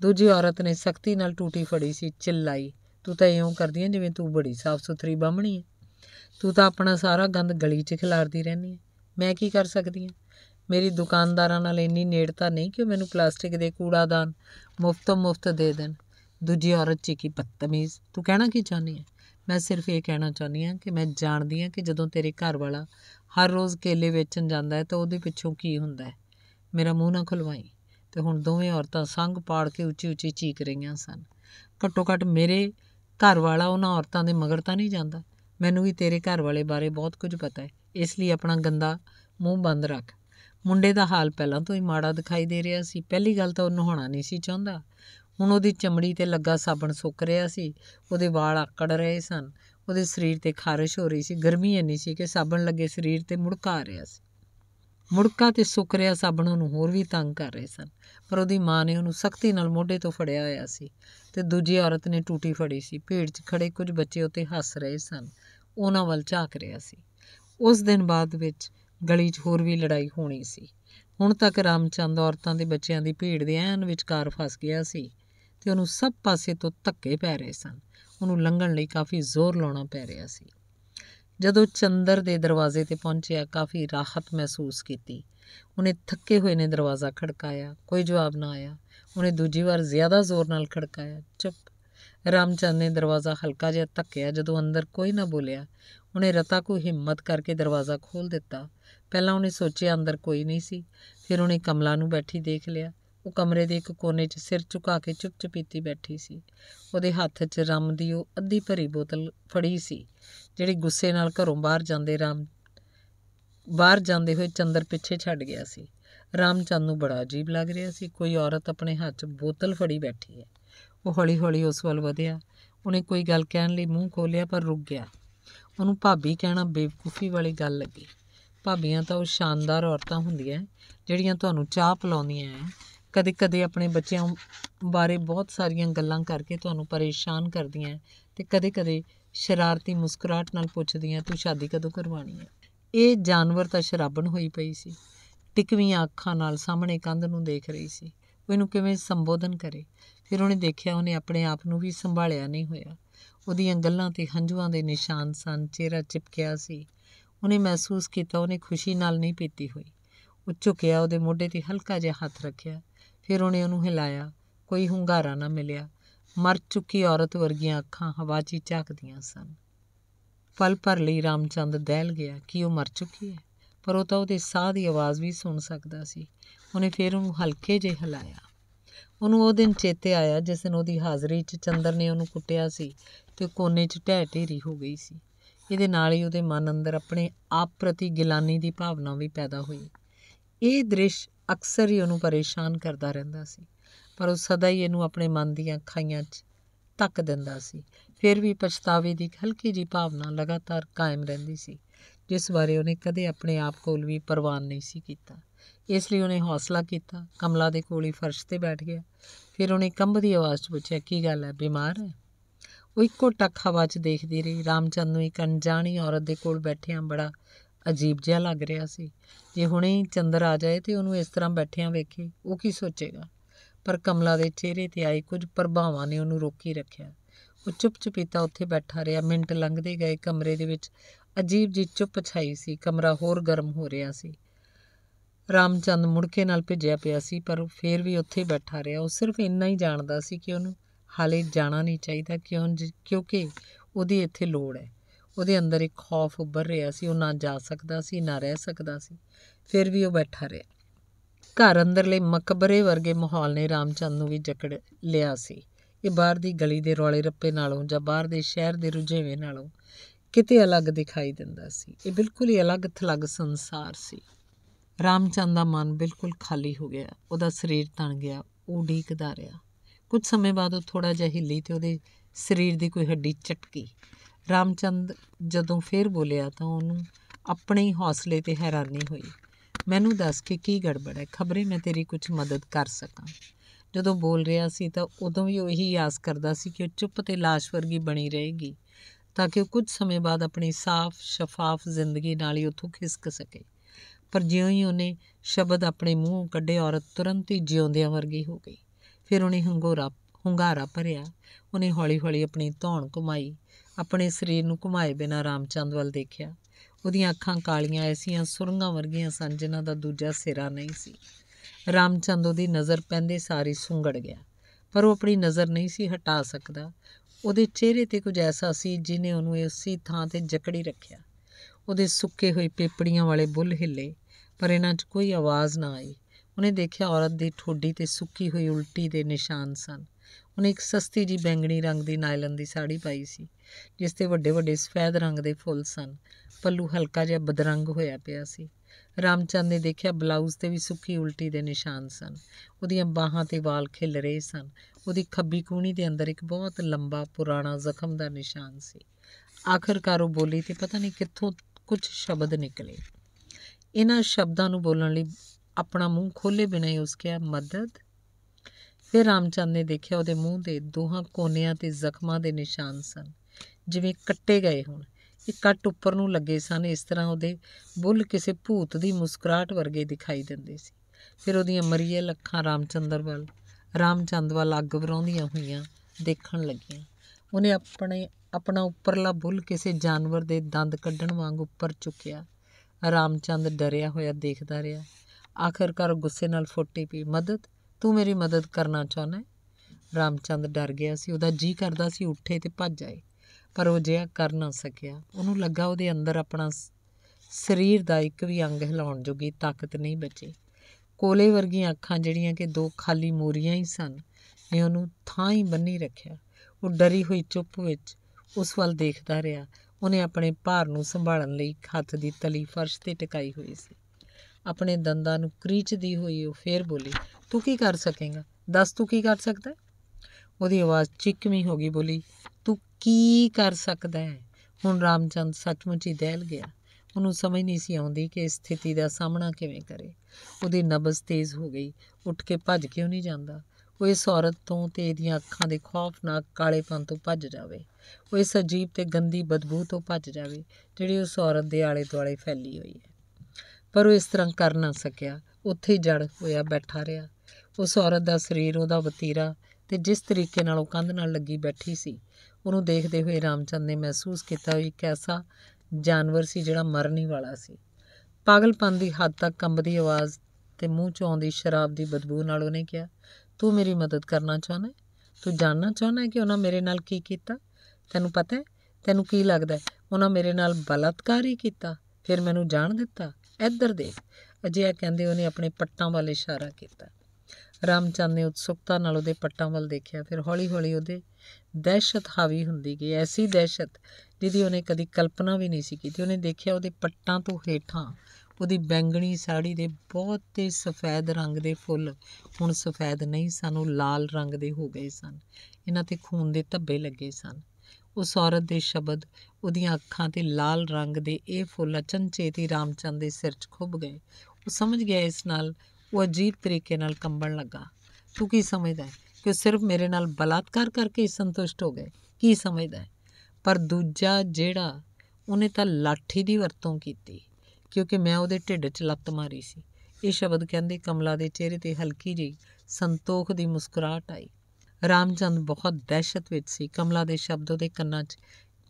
ਦੂਜੀ ਔਰਤ ਨੇ ਸਖਤੀ ਨਾਲ ਟੂਟੀ ਫੜੀ ਸੀ ਚਿੱਲਾਈ ਤੂੰ ਤਾਂ ਇਉਂ ਕਰਦੀ ਐ ਜਿਵੇਂ ਤੂੰ ਬੜੀ ਸਾਫ਼ ਸੁਥਰੀ ਬਾਹਮਣੀ ਐ ਤੂੰ ਤਾਂ ਆਪਣਾ ਸਾਰਾ ਗੰਦ ਗਲੀ 'ਚ ਖਿਲਾਰਦੀ ਰਹਿੰਦੀ ਐ ਮੈਂ ਕੀ ਕਰ ਸਕਦੀ ਆ ਮੇਰੀ ਦੁਕਾਨਦਾਰਾਂ ਨਾਲ ਇੰਨੀ ਨੇੜਤਾ ਨਹੀਂ ਕਿ ਉਹ ਮੈਨੂੰ ਪਲਾਸਟਿਕ ਦੇ ਕੂੜਾਦਾਨ ਮੁਫਤੋਂ ਮੁਫਤ ਦੇ ਦੇਣ ਦੂਜੀ ਔਰਤ ਕੀ ਬਦਤਮੀਜ਼ ਤੂੰ ਕਹਿਣਾ ਕੀ ਚਾਹਨੀ ਐ ਮੈਂ ਸਿਰਫ ਇਹ ਕਹਿਣਾ ਚਾਹਨੀ ਆ ਕਿ ਮੈਂ ਜਾਣਦੀ ਆ ਕਿ ਜਦੋਂ ਤੇਰੇ ਘਰ ਵਾਲਾ ਹਰ ਰੋਜ਼ ਕੇਲੇ ਵੇਚਣ ਜਾਂਦਾ ਹੈ ਤਾਂ ਉਹਦੇ ਪਿੱਛੋਂ ਕੀ ਹੁੰਦਾ ਹੈ ਮੇਰਾ ਮੂੰਹ ਨਾ ਖੁਲਵਾਈ ਤੇ ਹੁਣ ਦੋਵੇਂ ਔਰਤਾਂ ਸੰਗ ਪਾੜ ਕੇ ਉੱਚੀ-ਉੱਚੀ ਚੀਕ ਰਹੀਆਂ ਸਨ ਘੱਟੋ-ਘੱਟ ਮੇਰੇ ਘਰ ਵਾਲਾ ਉਹਨਾਂ ਔਰਤਾਂ ਦੇ ਮਗਰ ਤਾਂ ਨਹੀਂ ਜਾਂਦਾ ਮੈਨੂੰ ਵੀ ਤੇਰੇ ਘਰ ਵਾਲੇ ਬਾਰੇ ਬਹੁਤ ਕੁਝ ਪਤਾ ਹੈ ਇਸ ਲਈ ਆਪਣਾ ਗੰਦਾ ਮੂੰਹ ਬੰਦ ਰੱਖ ਮੁੰਡੇ ਦਾ ਹਾਲ ਪਹਿਲਾਂ ਤੋਂ ਹੀ ਮਾੜਾ ਦਿਖਾਈ ਦੇ ਰਿਹਾ ਸੀ ਪਹਿਲੀ ਗੱਲ ਤਾਂ ਉਹ ਨਹਾਉਣਾ ਨਹੀਂ ਸੀ ਚਾਹੁੰਦਾ ਹੁਣ ਉਹਦੀ ਚਮੜੀ ਤੇ ਲੱਗਾ ਸਾਬਣ ਸੁੱਕ ਰਿਹਾ ਸੀ ਉਹਦੇ ਵਾਲ ਆਕੜ ਰਹੇ ਸਨ ਉਹਦੇ ਸਰੀਰ ਤੇ ਖਾਰਿਸ਼ ਹੋ ਰਹੀ ਸੀ ਗਰਮੀ ਇੰਨੀ ਸੀ ਕਿ ਸਾਬਣ ਲੱਗੇ ਸਰੀਰ ਤੇ ਮੁੜਕਾ ਆ ਰਿਹਾ ਸੀ ਮੁੜਕਾ ਤੇ ਸੁਕਰਿਆ ਸਾਬਣਾਂ ਨੂੰ ਹੋਰ ਵੀ ਤੰਗ ਕਰ ਰਹੇ ਸਨ ਪਰ ਉਹਦੀ ਮਾਂ ਨੇ ਉਹਨੂੰ ਸਖਤੀ ਨਾਲ ਮੋਢੇ ਤੋਂ ਫੜਿਆ ਹੋਇਆ ਸੀ ਤੇ ਦੂਜੀ ਔਰਤ ਨੇ ਟੂਟੀ ਫੜੀ ਸੀ ਭੀੜ 'ਚ ਖੜੇ ਕੁਝ ਬੱਚੇ ਉੱਤੇ ਹੱਸ ਰਹੇ ਸਨ ਉਹਨਾਂ ਵੱਲ ਝਾਕ ਰਿਆ ਸੀ ਉਸ ਦਿਨ ਬਾਅਦ ਵਿੱਚ ਗਲੀ 'ਚ ਹੋਰ ਵੀ ਲੜਾਈ ਹੋਣੀ ਸੀ ਹੁਣ ਤੱਕ ਰਾਮਚੰਦ ਔਰਤਾਂ ਦੇ ਬੱਚਿਆਂ ਦੀ ਭੀੜ ਦੇ ਐਨ ਵਿਚਕਾਰ ਫਸ ਗਿਆ ਸੀ ਤੇ ਉਹਨੂੰ ਸਭ ਪਾਸੇ ਤੋਂ ਧੱਕੇ ਪੈ ਰਹੇ ਸਨ ਉਹਨੂੰ ਲੰਘਣ ਲਈ ਕਾਫੀ ਜ਼ੋਰ ਲਾਉਣਾ ਪੈ ਰਿਹਾ ਸੀ ਜਦੋਂ ਚੰਦਰ ਦੇ ਦਰਵਾਜ਼ੇ ਤੇ ਪਹੁੰਚਿਆ ਕਾਫੀ ਰਾਹਤ ਮਹਿਸੂਸ ਕੀਤੀ ਉਹਨੇ ਥੱਕੇ ਹੋਏ ਨੇ ਦਰਵਾਜ਼ਾ ਖੜਕਾਇਆ ਕੋਈ ਜਵਾਬ ਨਾ ਆਇਆ ਉਹਨੇ ਦੂਜੀ ਵਾਰ ਜ਼ਿਆਦਾ ਜ਼ੋਰ ਨਾਲ ਖੜਕਾਇਆ ਚੁੱਪ ਰਾਮਚੰਦ ਨੇ ਦਰਵਾਜ਼ਾ ਹਲਕਾ ਜਿਹਾ ਧੱਕਿਆ ਜਦੋਂ ਅੰਦਰ ਕੋਈ ਨਾ ਬੋਲਿਆ ਉਹਨੇ ਰਤਾ ਕੋ ਹਿੰਮਤ ਕਰਕੇ ਦਰਵਾਜ਼ਾ ਖੋਲ ਦਿੱਤਾ ਪਹਿਲਾਂ ਉਹਨੇ ਸੋਚਿਆ ਅੰਦਰ ਕੋਈ ਨਹੀਂ ਸੀ ਫਿਰ ਉਹਨੇ ਕਮਲਾ ਨੂੰ ਬੈਠੀ ਦੇਖ ਲਿਆ ਉਹ ਕਮਰੇ ਦੇ ਇੱਕ ਕੋਨੇ 'ਚ ਸਿਰ ਝੁਕਾ ਕੇ ਚੁੱਪਚਾਪੀਤੀ ਬੈਠੀ ਸੀ ਉਹਦੇ ਹੱਥ 'ਚ ਰਮ ਦੀ ਉਹ ਅੱਧੀ ਭਰੀ ਬੋਤਲ ਫੜੀ ਸੀ ਜਿਹੜੀ ਗੁੱਸੇ ਨਾਲ ਘਰੋਂ ਬਾਹਰ ਜਾਂਦੇ ਰਾਮ ਬਾਹਰ ਜਾਂਦੇ ਹੋਏ ਚੰਦਰ ਪਿੱਛੇ ਛੱਡ ਗਿਆ ਸੀ ਰਾਮਚੰਦ ਨੂੰ ਬੜਾ ਅਜੀਬ ਲੱਗ ਰਿਹਾ ਸੀ ਕੋਈ ਔਰਤ ਆਪਣੇ ਹੱਥ 'ਚ ਬੋਤਲ ਫੜੀ ਬੈਠੀ ਹੈ ਉਹ ਹੌਲੀ-ਹੌਲੀ ਉਸ ਵੱਲ ਵਧਿਆ ਉਹਨੇ ਕੋਈ ਗੱਲ ਕਹਿਣ ਲਈ ਮੂੰਹ ਖੋਲਿਆ ਪਰ ਰੁਕ ਗਿਆ ਉਹਨੂੰ ਭਾਬੀ ਕਹਿਣਾ ਬੇਵਕੂਫੀ ਵਾਲੀ ਗੱਲ ਲੱਗੀ ਭਾਬੀਆਂ ਤਾਂ ਉਹ ਸ਼ਾਨਦਾਰ ਔਰਤਾਂ ਹੁੰਦੀਆਂ ਜਿਹੜੀਆਂ ਤੁਹਾਨੂੰ ਚਾਹ ਪਿਲਾਉਂਦੀਆਂ ਐ ਕਦੇ-ਕਦੇ ਆਪਣੇ ਬੱਚਿਆਂ ਬਾਰੇ ਬਹੁਤ ਸਾਰੀਆਂ ਗੱਲਾਂ ਕਰਕੇ ਤੁਹਾਨੂੰ ਪਰੇਸ਼ਾਨ ਕਰਦੀਆਂ ਤੇ ਕਦੇ-ਕਦੇ ਸ਼ਰਾਰਤੀ ਮੁਸਕਰਾਟ ਨਾਲ ਪੁੱਛਦੀਆਂ ਤੂੰ ਸ਼ਾਦੀ ਕਦੋਂ ਕਰਵਾਣੀ ਹੈ ਇਹ ਜਾਨਵਰ ਤਾਂ ਸ਼ਰਾਬਣ ਹੋਈ ਪਈ ਸੀ ਟਿਕਵੀਆਂ ਅੱਖਾਂ ਨਾਲ ਸਾਹਮਣੇ ਕੰਧ ਨੂੰ ਦੇਖ ਰਹੀ ਸੀ ਉਹ ਇਹਨੂੰ ਕਿਵੇਂ ਸੰਬੋਧਨ ਕਰੇ ਫਿਰ ਉਹਨੇ ਦੇਖਿਆ ਉਹਨੇ ਆਪਣੇ ਆਪ ਨੂੰ ਵੀ ਸੰਭਾਲਿਆ ਨਹੀਂ ਹੋਇਆ ਉਹਦੀਆਂ ਗੱਲਾਂ ਤੇ ਹੰਝੂਆਂ ਦੇ ਨਿਸ਼ਾਨ ਸਨ ਚਿਹਰਾ ਚਿਪਕਿਆ ਸੀ ਉਹਨੇ ਮਹਿਸੂਸ ਕੀਤਾ ਉਹਨੇ ਖੁਸ਼ੀ ਨਾਲ ਨਹੀਂ ਪੀਤੀ ਹੋਈ ਉਹ ਝੁਕਿਆ ਉਹਦੇ ਮੋਢੇ ਤੇ ਹਲਕਾ ਜਿਹਾ ਹੱਥ ਰੱਖਿਆ ਫਿਰ ਉਹਨੇ ਉਹਨੂੰ ਹਿਲਾਇਆ ਕੋਈ ਹੁੰਗਾਰਾ ਨਾ ਮਿਲਿਆ ਮਰ ਚੁੱਕੀ ਔਰਤ ਵਰਗੀਆਂ ਅੱਖਾਂ ਹਵਾ 'ਚ ਝਾਕਦੀਆਂ ਸਨ ਪਲ ਭਰ ਲਈ ਰਾਮਚੰਦ ਦਹਿਲ ਗਿਆ ਕਿ ਉਹ ਮਰ ਚੁੱਕੀ ਹੈ ਪਰ ਉਹ ਤਾਂ ਉਹਦੇ ਸਾਹ ਦੀ ਆਵਾਜ਼ ਵੀ ਸੁਣ ਸਕਦਾ ਸੀ ਉਹਨੇ ਫਿਰ ਉਹਨੂੰ ਹਲਕੇ ਜਿਹੇ ਹਿਲਾਇਆ ਉਹਨੂੰ ਉਹ ਦਿਨ ਚੇਤੇ ਆਇਆ ਜਿਸ ਦਿਨ ਉਹਦੀ ਹਾਜ਼ਰੀ 'ਚ ਚੰਦਰ ਨੇ ਉਹਨੂੰ ਕੁੱਟਿਆ ਸੀ ਤੇ ਕੋਨੇ 'ਚ ਢਹਿ ਢੇਰੀ ਹੋ ਗਈ ਸੀ ਇਹਦੇ ਨਾਲ ਹੀ ਉਹਦੇ ਮਨ ਅੰਦਰ ਆਪਣੇ ਆਪ ਪ੍ਰਤੀ ਗਿਲਾਨੀ ਦੀ ਭਾਵਨਾ ਵੀ ਪੈਦਾ ਹੋਈ ਇਹ ਦ੍ਰਿਸ਼ ਅਕਸਰ ਹੀ ਉਹਨੂੰ ਪਰੇਸ਼ਾਨ ਕਰਦਾ ਰਹਿੰਦਾ ਸੀ ਪਰ ਉਹ ਸਦਾ ਹੀ ਇਹਨੂੰ ਆਪਣੇ ਮਨ ਦੀਆਂ ਖਾਈਆਂ 'ਚ ਤੱਕ ਦਿੰਦਾ ਸੀ ਫਿਰ ਵੀ ਪਛਤਾਵੇ ਦੀ ਹਲਕੀ ਜੀ ਭਾਵਨਾ ਲਗਾਤਾਰ ਕਾਇਮ ਰਹਿੰਦੀ ਸੀ ਜਿਸ ਬਾਰੇ ਉਹਨੇ ਕਦੇ ਆਪਣੇ ਆਪ ਕੋਲ ਵੀ ਪਰਵਾਹ ਨਹੀਂ ਸੀ ਕੀਤਾ ਇਸ ਲਈ ਉਹਨੇ ਹੌਸਲਾ ਕੀਤਾ ਕਮਲਾ ਦੇ ਕੋਲ ਹੀ ਫਰਸ਼ ਤੇ ਬੈਠ ਗਿਆ ਫਿਰ ਉਹਨੇ ਕੰਬਦੀ ਆਵਾਜ਼ 'ਚ ਪੁੱਛਿਆ ਕੀ ਗੱਲ ਹੈ ਬਿਮਾਰ ਹੈ ਉਹ ਇੱਕੋ ਟੱਕ ਹਵਾ 'ਚ ਦੇਖਦੀ ਰਹੀ ਰਾਮਚੰਦ ਨੂੰ ਇੱਕ ਅਣਜਾਣੀ ਔਰਤ ਦੇ ਕੋਲ ਬੈਠਿਆਂ ਬੜਾ ਅਜੀਬ ਜਿਹਾ ਲੱਗ ਰਿਹਾ ਸੀ ਜੇ ਹੁਣੇ ਚੰਦਰ ਆ ਜਾਏ ਤੇ ਉਹਨੂੰ ਇਸ ਤਰ੍ਹਾਂ ਬੈਠਿਆਂ ਵੇਖੇ ਉਹ ਕੀ ਸੋਚੇਗਾ ਪਰ ਕਮਲਾ ਦੇ ਚਿਹਰੇ ਤੇ ਆਏ ਕੁਝ ਪ੍ਰਭਾਵਾਂ ਨੇ ਉਹਨੂੰ ਰੋਕੀ ਰੱਖਿਆ ਉਹ ਚੁੱਪਚਾਪੀਤਾ ਉੱਥੇ ਬੈਠਾ ਰਿਹਾ ਮਿੰਟ ਲੰਘਦੇ ਗਏ ਕਮਰੇ ਦੇ ਵਿੱਚ ਅਜੀਬ ਜੀ ਚੁੱਪ ਛਾਈ ਸੀ ਕਮਰਾ ਹੋਰ ਗਰਮ ਹੋ ਰਿਹਾ ਸੀ ਰਾਮਚੰਦ ਮੁੜਕੇ ਨਾਲ ਭਿੱਜਿਆ ਪਿਆ ਸੀ ਪਰ ਫੇਰ ਵੀ ਉੱਥੇ ਬੈਠਾ ਰਿਹਾ ਉਹ ਸਿਰਫ ਇੰਨਾ ਹੀ ਜਾਣਦਾ ਸੀ ਕਿ ਉਹਨੂੰ ਹਾਲੇ ਜਾਣਾ ਨਹੀਂ ਚਾਹੀਦਾ ਕਿਉਂ ਕਿਉਂਕਿ ਉਹਦੀ ਇੱਥੇ ਲੋੜ ਹੈ ਉਹਦੇ ਅੰਦਰ ਇੱਕ ਖੌਫ ਉੱਭਰ ਰਿਹਾ ਸੀ ਉਹ ਨਾ ਜਾ ਸਕਦਾ ਸੀ ਨਾ ਰਹਿ ਸਕਦਾ ਸੀ ਫਿਰ ਵੀ ਉਹ ਬੈਠਾ ਰਿਹਾ ਘਰ ਅੰਦਰਲੇ ਮਕਬਰੇ ਵਰਗੇ ਮਾਹੌਲ ਨੇ ਰਾਮਚੰਦ ਨੂੰ ਵੀ ਜਕੜ ਲਿਆ ਸੀ ਇਹ ਬਾਹਰ ਦੀ ਗਲੀ ਦੇ ਰੌਲੇ ਰੱਪੇ ਨਾਲੋਂ ਜਾਂ ਬਾਹਰ ਦੇ ਸ਼ਹਿਰ ਦੇ ਰੁਝੇਵੇਂ ਨਾਲੋਂ ਕਿਤੇ ਅਲੱਗ ਦਿਖਾਈ ਦਿੰਦਾ ਸੀ ਇਹ ਬਿਲਕੁਲ ਹੀ ਅਲੱਗ ਥਲੱਗ ਸੰਸਾਰ ਸੀ ਰਾਮਚੰਦ ਦਾ ਮਨ ਬਿਲਕੁਲ ਖਾਲੀ ਹੋ ਗਿਆ ਉਹਦਾ ਸਰੀਰ ਤਣ ਗਿਆ ਉਹ ਢੀਕਦਾ ਰਿਹਾ ਕੁਝ ਸਮੇਂ ਬਾਅਦ ਉਹ ਥੋੜਾ ਜਿਹਾ ਹਿੱਲੀ ਤੇ ਉਹਦੇ ਸਰੀਰ ਦੀ ਕੋਈ ਹੱਡੀ ਚਟਕੀ ਰਾਮਚੰਦ ਜਦੋਂ ਫੇਰ ਬੋਲਿਆ ਤਾਂ ਉਹਨੂੰ ਆਪਣੇ ਹੀ ਹੌਸਲੇ ਤੇ ਹੈਰਾਨੀ ਹੋਈ ਮੈਨੂੰ ਦੱਸ ਕੇ ਕੀ ਗੜਬੜ ਹੈ ਖਬਰੇ ਮੈਂ ਤੇਰੀ ਕੁਝ ਮਦਦ ਕਰ ਸਕਾਂ ਜਦੋਂ ਬੋਲ ਰਿਹਾ ਸੀ ਤਾਂ ਉਦੋਂ ਵੀ ਉਹੀ ਆਸ ਕਰਦਾ ਸੀ ਕਿ ਉਹ ਚੁੱਪ ਤੇ লাশ ਵਰਗੀ ਬਣੀ ਰਹੇਗੀ ਤਾਂ ਕਿ ਉਹ ਕੁਝ ਸਮੇਂ ਬਾਅਦ ਆਪਣੀ ਸਾਫ਼ ਸ਼ਫਾਫ ਜ਼ਿੰਦਗੀ ਨਾਲ ਹੀ ਉੱਥੋਂ ਖਿਸਕ ਸਕੇ ਪਰ ਜਿਉਂ ਹੀ ਉਹਨੇ ਸ਼ਬਦ ਆਪਣੇ ਮੂੰਹੋਂ ਕੱਢੇ ਔਰਤ ਤੁਰੰਤ ਹੀ ਜਿਉਂਦਿਆਂ ਵਰਗੀ ਹੋ ਗਈ ਫਿਰ ਉਹਨੇ ਹੰਗੋਰਾ ਹੁੰਗਾਰਾ ਭਰਿਆ ਉਹਨੇ ਹੌਲੀ-ਹੌਲੀ ਆਪਣੀ ਧੌਣ ਘੁਮਾਈ ਆਪਣੇ ਸਰੀਰ ਨੂੰ ਘੁਮਾਏ ਬਿਨਾਂ ਰਾਮਚੰਦ ਵੱਲ ਦੇਖਿਆ ਉਹਦੀਆਂ ਅੱਖਾਂ ਕਾਲੀਆਂ ਐਸੀਆਂ ਸੁਰੰਗਾਂ ਵਰਗੀਆਂ ਸਨ ਜਿਨ੍ਹਾਂ ਦਾ ਦੂਜਾ ਸਿਰਾ ਨਹੀਂ ਸੀ ਰਾਮਚੰਦ ਉਹਦੀ ਨਜ਼ਰ ਪੈਂਦੇ ਸਾਰੀ ਸੁੰਗੜ ਗਿਆ ਪਰ ਉਹ ਆਪਣੀ ਨਜ਼ਰ ਨਹੀਂ ਸੀ ਹਟਾ ਸਕਦਾ ਉਹਦੇ ਚਿਹਰੇ ਤੇ ਕੁਝ ਐਸਾ ਸੀ ਜਿਨੇ ਉਹਨੂੰ ਉਸੇ ਥਾਂ ਤੇ ਜਕੜੀ ਰੱਖਿਆ ਉਹਦੇ ਸੁੱਕੇ ਹੋਏ ਪੇਪੜੀਆਂ ਵਾਲੇ ਬੁੱਲ ਹਿੱਲੇ ਪਰ ਇਹਨਾਂ 'ਚ ਕੋਈ ਆਵਾਜ਼ ਨਾ ਆਈ ਉਹਨੇ ਦੇਖਿਆ ਔਰਤ ਦੀ ਠੋਡੀ ਤੇ ਸੁੱਕੀ ਹੋਈ ਉਲਟੀ ਦੇ ਨਿਸ਼ਾਨ ਸਨ ਉਹਨੇ ਇੱਕ ਸਸਤੀ ਜੀ ਬੈਂਗਣੀ ਰੰਗ ਦੀ ਨਾਇਲਨ ਦੀ ਸਾੜੀ ਪਾਈ ਸੀ ਜਿਸ ਤੇ ਵੱਡੇ ਵੱਡੇ ਸਫੈਦ ਰੰਗ ਦੇ ਫੁੱਲ ਸਨ ਪੱਲੂ ਹਲਕਾ ਜਿਹਾ ਬਦਰੰਗ ਹੋਇਆ ਪਿਆ ਸੀ ਰਾਮਚੰਦ ਨੇ ਦੇਖਿਆ ਬਲਾਊਜ਼ ਤੇ ਵੀ ਸੁੱਕੀ ਉਲਟੀ ਦੇ ਨਿਸ਼ਾਨ ਸਨ ਉਹਦੀਆਂ ਬਾਹਾਂ ਤੇ ਵਾਲ ਖਿਲ ਰਹੇ ਸਨ ਉਹਦੀ ਖੱਬੀ ਕੂਣੀ ਦੇ ਅੰਦਰ ਇੱਕ ਬਹੁਤ ਲੰਬਾ ਪੁਰਾਣਾ ਜ਼ਖਮ ਦਾ ਨਿਸ਼ਾਨ ਸੀ ਆਖਰਕਾਰ ਉਹ ਬੋਲੀ ਤੇ ਪਤਾ ਨਹੀਂ ਕਿੱਥੋਂ ਕੁਝ ਸ਼ਬਦ ਨਿਕਲੇ ਇਹਨਾਂ ਸ਼ਬਦਾਂ ਨੂੰ ਬੋਲਣ ਲਈ ਆਪਣਾ ਮੂੰਹ ਖੋਲੇ ਬਿਨਾਂ ਹੀ ਉਸ ਕਿਹਾ ਮਦਦ ਫਿਰ ਰਾਮਚੰਦ ਨੇ ਦੇਖਿਆ ਉਹਦੇ ਮੂੰਹ ਦੇ ਦੋਹਾਂ ਕੋਨਿਆਂ ਤੇ ਜ਼ਖਮਾਂ ਦੇ ਨਿਸ਼ਾਨ ਸਨ ਜਿਵੇਂ ਕੱਟੇ ਗਏ ਹੋਣ ਇਹ ਕੱਟ ਉੱਪਰ ਨੂੰ ਲੱਗੇ ਸਨ ਇਸ ਤਰ੍ਹਾਂ ਉਹਦੇ ਬੁੱਲ ਕਿਸੇ ਭੂਤ ਦੀ ਮੁਸਕਰਾਟ ਵਰਗੇ ਦਿਖਾਈ ਦਿੰਦੇ ਸੀ ਫਿਰ ਉਹਦੀਆਂ ਮਰੀਏ ਲੱਖਾਂ ਰਾਮਚੰਦਰ ਵੱਲ ਰਾਮਚੰਦ ਵੱਲ ਅੱਗ ਵਰਾਉਂਦੀਆਂ ਹੋਈਆਂ ਦੇਖਣ ਲੱਗੀਆਂ ਉਹਨੇ ਆਪਣੇ ਆਪਣਾ ਉੱਪਰਲਾ ਬੁੱਲ ਕਿਸੇ ਜਾਨਵਰ ਦੇ ਦੰਦ ਕੱਢਣ ਵਾਂਗ ਉੱਪਰ ਚੁੱਕਿਆ ਰਾਮਚੰਦ ਡਰਿਆ ਹੋਇਆ ਦੇਖਦਾ ਰਿਹਾ ਆਖਰਕਾਰ ਗੁੱਸੇ ਨਾਲ ਫੋਟੀ ਪਈ ਮਦਦ ਤੂੰ ਮੇਰੀ ਮਦਦ ਕਰਨਾ ਚਾਹੁੰਦਾ ਰਾਮਚੰਦ ਡਰ ਗਿਆ ਸੀ ਉਹਦਾ ਜੀ ਕਰਦਾ ਸੀ ਉੱਠੇ ਤੇ ਭੱਜ ਜਾਏ ਪਰ ਉਹ ਜਿਆ ਕਰ ਨਾ ਸਕਿਆ ਉਹਨੂੰ ਲੱਗਾ ਉਹਦੇ ਅੰਦਰ ਆਪਣਾ ਸਰੀਰ ਦਾ ਇੱਕ ਵੀ ਅੰਗ ਹਿਲਾਉਣ ਜੋਗੀ ਤਾਕਤ ਨਹੀਂ ਬਚੀ ਕੋਲੇ ਵਰਗੀਆਂ ਅੱਖਾਂ ਜਿਹੜੀਆਂ ਕਿ ਦੋ ਖਾਲੀ ਮੋਰੀਆਂ ਹੀ ਸਨ ਨੇ ਉਹਨੂੰ ਥਾਂ ਹੀ ਬੰਨੀ ਰੱਖਿਆ ਉਹ ਡਰੀ ਹੋਈ ਚੁੱਪ ਵਿੱਚ ਉਸ ਵੱਲ ਦੇਖਦਾ ਰਿਹਾ ਉਹਨੇ ਆਪਣੇ ਭਾਰ ਨੂੰ ਸੰਭਾਲਣ ਲਈ ਹੱਥ ਦੀ ਤਲੀ ਫਰਸ਼ ਤੇ ਟਿਕਾਈ ਹੋਈ ਸੀ ਆਪਣੇ ਦੰਦਾਂ ਨੂੰ ਕਰੀਚਦੀ ਹੋਈ ਉਹ ਫੇਰ ਬੋਲੀ ਤੂੰ ਕੀ ਕਰ ਸਕੇਂਗਾ ਦੱਸ ਤੂੰ ਕੀ ਕਰ ਸਕਦਾ ਉਹਦੀ ਆਵਾਜ਼ ਚਿਕਵੀਂ ਹੋ ਗਈ ਬੋਲੀ ਕੀ ਕਰ ਸਕਦਾ ਹੈ ਹੁਣ ਰਾਮਚੰਦ ਸੱਚਮੁੱਚ ਹੀ ਦਹਿਲ ਗਿਆ ਉਹਨੂੰ ਸਮਝ ਨਹੀਂ ਸੀ ਆਉਂਦੀ ਕਿ ਇਸ ਸਥਿਤੀ ਦਾ ਸਾਹਮਣਾ ਕਿਵੇਂ ਕਰੇ ਉਹਦੀ ਨਬਜ਼ ਤੇਜ਼ ਹੋ ਗਈ ਉੱਠ ਕੇ ਭੱਜ ਕਿਉਂ ਨਹੀਂ ਜਾਂਦਾ ਉਹ ਇਸ ਔਰਤ ਤੋਂ ਤੇ ਇਹਦੀਆਂ ਅੱਖਾਂ ਦੇ ਖੌਫਨਾਕ ਕਾਲੇਪਨ ਤੋਂ ਭੱਜ ਜਾਵੇ ਉਹ ਇਸ ਅਜੀਬ ਤੇ ਗੰਦੀ ਬਦਬੂ ਤੋਂ ਭੱਜ ਜਾਵੇ ਜਿਹੜੀ ਉਸ ਔਰਤ ਦੇ ਆਲੇ-ਦੁਆਲੇ ਫੈਲੀ ਹੋਈ ਹੈ ਪਰ ਉਹ ਇਸ ਤਰ੍ਹਾਂ ਕਰ ਨਾ ਸਕਿਆ ਉੱਥੇ ਜੜ ਹੋਇਆ ਬੈਠਾ ਰਿਹਾ ਉਸ ਔਰਤ ਦਾ ਸਰੀਰ ਉਹਦਾ ਵਤੀਰਾ ਤੇ ਜਿਸ ਤਰੀਕੇ ਨਾਲ ਉਹ ਕੰਧ ਨਾਲ ਲੱਗੀ ਬੈਠੀ ਸੀ ਉਹਨੂੰ ਦੇਖਦੇ ਹੋਏ ਰਾਮਚੰਦ ਨੇ ਮਹਿਸੂਸ ਕੀਤਾ ਵੀ ਇੱਕ ਐਸਾ ਜਾਨਵਰ ਸੀ ਜਿਹੜਾ ਮਰਨ ਹੀ ਵਾਲਾ ਸੀ ਪਾਗਲਪਨ ਦੀ ਹੱਦ ਤੱਕ ਕੰਬਦੀ ਆਵਾਜ਼ ਤੇ ਮੂੰਹ ਚੋਂ ਆਉਂਦੀ ਸ਼ਰਾਬ ਦੀ ਬਦਬੂ ਨਾਲ ਉਹਨੇ ਕਿਹਾ ਤੂੰ ਮੇਰੀ ਮਦਦ ਕਰਨਾ ਚਾਹੁੰਦਾ ਤੂੰ ਜਾਣਨਾ ਚਾਹੁੰਦਾ ਕਿ ਉਹਨਾਂ ਮੇਰੇ ਨਾਲ ਕੀ ਕੀਤਾ ਤੈਨੂੰ ਪਤਾ ਹੈ ਤੈਨੂੰ ਕੀ ਲੱਗਦਾ ਉਹਨਾਂ ਮੇਰੇ ਨਾਲ ਬਲਤਕਾਰ ਹੀ ਕੀਤਾ ਫਿਰ ਮੈਨੂੰ ਜਾਣ ਦਿੱਤਾ ਇੱਧਰ ਦੇਖ ਅਜਿਹਾ ਕਹਿੰਦੇ ਉਹਨੇ ਆਪਣੇ ਪੱਟਾਂ ਵੱਲ ਇਸ਼ਾਰਾ ਕੀਤਾ ਰਾਮਚੰਦ ਨੇ ਉਤਸੁਕਤਾ ਨਾਲ ਉਹਦੇ ਪੱਟਾਂ ਵੱਲ ਦੇਖਿਆ ਫਿਰ ਹੌਲੀ-ਹੌਲੀ ਉਹਦੇ ਦਹਿਸ਼ਤ ਹਾਵੀ ਹੁੰਦੀ ਗਈ ਐਸੀ ਦਹਿਸ਼ਤ ਜਿਹਦੀ ਉਹਨੇ ਕਦੀ ਕਲਪਨਾ ਵੀ ਨਹੀਂ ਸੀ ਕੀਤੀ ਉਹਨੇ ਦੇਖਿਆ ਉਹਦੇ ਪੱਟਾਂ ਤੋਂ ਹੇਠਾਂ ਉਹਦੀ ਬੈਂਗਣੀ ਸਾੜੀ ਦੇ ਬਹੁਤੇ ਸਫੈਦ ਰੰਗ ਦੇ ਫੁੱਲ ਹੁਣ ਸਫੈਦ ਨਹੀਂ ਸਨ ਉਹ ਲਾਲ ਰੰਗ ਦੇ ਹੋ ਗਏ ਸਨ ਇਹਨਾਂ ਤੇ ਖੂਨ ਦੇ ਧੱਬੇ ਲੱਗੇ ਸਨ ਉਸ ਔਰਤ ਦੇ ਸ਼ਬਦ ਉਹਦੀਆਂ ਅੱਖਾਂ ਤੇ ਲਾਲ ਰੰਗ ਦੇ ਇਹ ਫੁੱਲ ਅਚਨਚੇਤੀ ਰਾਮਚੰਦ ਦੇ ਸਿਰ 'ਚ ਖੁੱਭ ਗਏ ਉਹ ਸਮਝ ਗਿਆ ਇਸ ਨਾਲ ਉਹ ਅਜੀਬ ਤਰੀਕੇ ਨਾਲ ਕੰਬਣ ਲੱਗਾ ਤੂੰ ਕੀ ਸਮਝਦਾ ਹੈ ਕਿ ਉਹ ਸਿਰਫ ਮੇਰੇ ਨਾਲ ਬਲਾਤਕਾਰ ਕਰਕੇ ਹੀ ਸੰਤੁਸ਼ਟ ਹੋ ਗਏ ਕੀ ਸਮਝਦਾ ਹੈ ਪਰ ਦੂਜਾ ਜਿਹੜਾ ਉਹਨੇ ਤਾਂ ਲਾਠੀ ਦੀ ਵਰਤੋਂ ਕੀਤੀ ਕਿਉਂਕਿ ਮੈਂ ਉਹਦੇ ਢਿੱਡ 'ਚ ਲੱਤ ਮਾਰੀ ਸੀ ਇਹ ਸ਼ਬਦ ਕਹਿੰਦੇ ਕਮਲਾ ਦੇ ਚਿਹਰੇ ਤੇ ਹਲਕੀ ਜਿਹੀ ਸੰਤੋਖ ਦੀ ਮੁਸਕਰਾਹਟ ਆਈ ਰਾਮਚੰਦ ਬਹੁਤ ਦਹਿਸ਼ਤ ਵਿੱਚ ਸੀ ਕਮਲਾ ਦੇ ਸ਼ਬਦ ਉਹਦੇ ਕੰਨਾਂ 'ਚ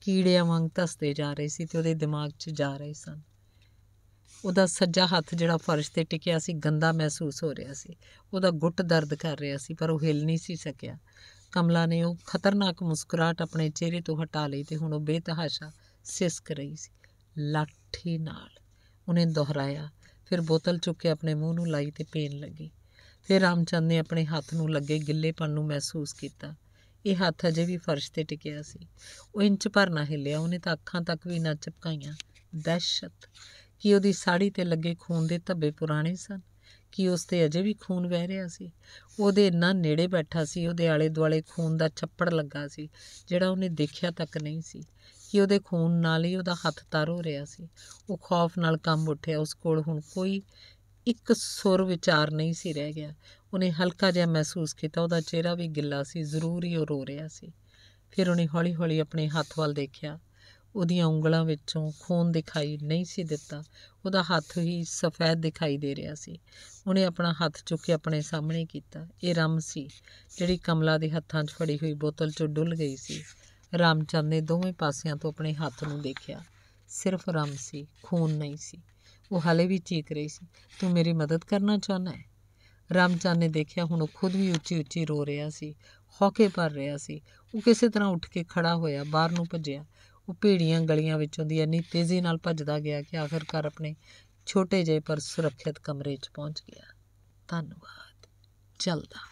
ਕੀੜਿਆਂ ਵਾਂਗ ਤਸਦੇ ਜਾ ਰਹੇ ਸੀ ਤੇ ਉਹਦੇ ਦਿਮਾਗ 'ਚ ਜਾ ਰਹੇ ਸਨ ਉਹਦਾ ਸੱਜਾ ਹੱਥ ਜਿਹੜਾ ਫਰਸ਼ ਤੇ ਟਿਕਿਆ ਸੀ ਗੰਦਾ ਮਹਿਸੂਸ ਹੋ ਰਿਹਾ ਸੀ ਉਹਦਾ ਗੁੱਟ ਦਰਦ ਕਰ ਰਿਹਾ ਸੀ ਪਰ ਉਹ ਹਿਲ ਨਹੀਂ ਸੀ ਸਕਿਆ ਕਮਲਾ ਨੇ ਉਹ ਖਤਰਨਾਕ ਮੁਸਕਰਾਟ ਆਪਣੇ ਚਿਹਰੇ ਤੋਂ ਹਟਾ ਲਈ ਤੇ ਹੁਣ ਉਹ ਬੇਤਹਾਸ਼ਾ ਸਿਸਕ ਰਹੀ ਸੀ ਲਾਠੀ ਨਾਲ ਉਹਨੇ ਦੁਹਰਾਇਆ ਫਿਰ ਬੋਤਲ ਚੁੱਕ ਕੇ ਆਪਣੇ ਮੂੰਹ ਨੂੰ ਲਾਈ ਤੇ ਪੀਣ ਲੱਗੀ ਫਿਰ ਰਾਮਚੰਦ ਨੇ ਆਪਣੇ ਹੱਥ ਨੂੰ ਲੱਗੇ ਗਿੱਲੇਪਨ ਨੂੰ ਮਹਿਸੂਸ ਕੀਤਾ ਇਹ ਹੱਥ ਅਜੇ ਵੀ ਫਰਸ਼ ਤੇ ਟਿਕਿਆ ਸੀ ਉਹ ਇੰਚ ਭਰ ਨਾ ਹਿੱਲਿਆ ਉਹਨੇ ਤਾਂ ਅੱਖਾਂ ਤੱਕ ਵੀ ਨਾ ਚਪਕਾਈਆਂ ਦਹਿਸ਼ਤ ਕਿ ਉਹਦੀ ਸਾੜੀ ਤੇ ਲੱਗੇ ਖੂਨ ਦੇ ਧੱਬੇ ਪੁਰਾਣੇ ਸਨ ਕਿ ਉਸ ਤੇ ਅਜੇ ਵੀ ਖੂਨ ਵਹਿ ਰਿਹਾ ਸੀ ਉਹਦੇ ਇੰਨਾ ਨੇੜੇ ਬੈਠਾ ਸੀ ਉਹਦੇ ਆਲੇ ਦੁਆਲੇ ਖੂਨ ਦਾ ਛੱਪੜ ਲੱਗਾ ਸੀ ਜਿਹੜਾ ਉਹਨੇ ਦੇਖਿਆ ਤੱਕ ਨਹੀਂ ਸੀ ਕਿ ਉਹਦੇ ਖੂਨ ਨਾਲ ਹੀ ਉਹਦਾ ਹੱਥ ਤਰ ਹੋ ਰਿਹਾ ਸੀ ਉਹ ਖੌਫ ਨਾਲ ਕੰਬ ਉੱਠਿਆ ਉਸ ਕੋਲ ਹੁਣ ਕੋਈ ਇੱਕ ਸੁਰ ਵਿਚਾਰ ਨਹੀਂ ਸੀ ਰਹਿ ਗਿਆ ਉਹਨੇ ਹਲਕਾ ਜਿਹਾ ਮਹਿਸੂਸ ਕੀਤਾ ਉਹਦਾ ਚਿਹਰਾ ਵੀ ਗਿੱਲਾ ਸੀ ਜ਼ਰੂਰ ਹੀ ਉਹ ਰੋ ਰਿਹਾ ਸੀ ਫਿਰ ਉਹਨੇ ਹੌਲੀ-ਹੌਲੀ ਆਪਣੇ ਹੱਥ ਵੱਲ ਦੇਖਿਆ ਉਹਦੀਆਂ ਉਂਗਲਾਂ ਵਿੱਚੋਂ ਖੂਨ ਦਿਖਾਈ ਨਹੀਂ ਸੀ ਦਿੱਤਾ ਉਹਦਾ ਹੱਥ ਹੀ ਸਫੈਦ ਦਿਖਾਈ ਦੇ ਰਿਹਾ ਸੀ ਉਹਨੇ ਆਪਣਾ ਹੱਥ ਚੁੱਕ ਕੇ ਆਪਣੇ ਸਾਹਮਣੇ ਕੀਤਾ ਇਹ ਰਮ ਸੀ ਜਿਹੜੀ ਕਮਲਾ ਦੇ ਹੱਥਾਂ 'ਚ ਫੜੀ ਹੋਈ ਬੋਤਲ 'ਚੋਂ ਡੁੱਲ ਗਈ ਸੀ ਰਾਮਚੰਦ ਨੇ ਦੋਵੇਂ ਪਾਸਿਆਂ ਤੋਂ ਆਪਣੇ ਹੱਥ ਨੂੰ ਦੇਖਿਆ ਸਿਰਫ ਰਮ ਸੀ ਖੂਨ ਨਹੀਂ ਸੀ ਉਹ ਹਲੇ ਵੀ ਚੀਕ ਰਹੀ ਸੀ ਤੂੰ ਮੇਰੀ ਮਦਦ ਕਰਨਾ ਚਾਹੁੰਦਾ ਹੈ ਰਾਮਚੰਦ ਨੇ ਦੇਖਿਆ ਹੁਣ ਉਹ ਖੁਦ ਵੀ ਉੱਚੀ ਉੱਚੀ ਰੋ ਰਿਹਾ ਸੀ ਹੌਕੇ ਪਰ ਰਿਹਾ ਸੀ ਉਹ ਕਿਸੇ ਤਰ੍ਹਾਂ ਉੱਠ ਕੇ ਖੜਾ ਹੋਇਆ ਬਾਹਰ ਨੂੰ ਭੱਜਿਆ ਉਹ ਭੀੜੀਆਂ ਗਲੀਆਂ ਵਿੱਚੋਂ ਦੀ ਇੰਨੀ ਤੇਜ਼ੀ ਨਾਲ ਭੱਜਦਾ ਗਿਆ ਕਿ ਆਖਰਕਾਰ ਆਪਣੇ ਛੋਟੇ ਜਿਹੇ ਪਰ ਸੁਰੱਖਿਅਤ ਕਮਰੇ 'ਚ ਪਹੁੰਚ ਗਿਆ ਧੰਨਵਾਦ ਚੱਲਦਾ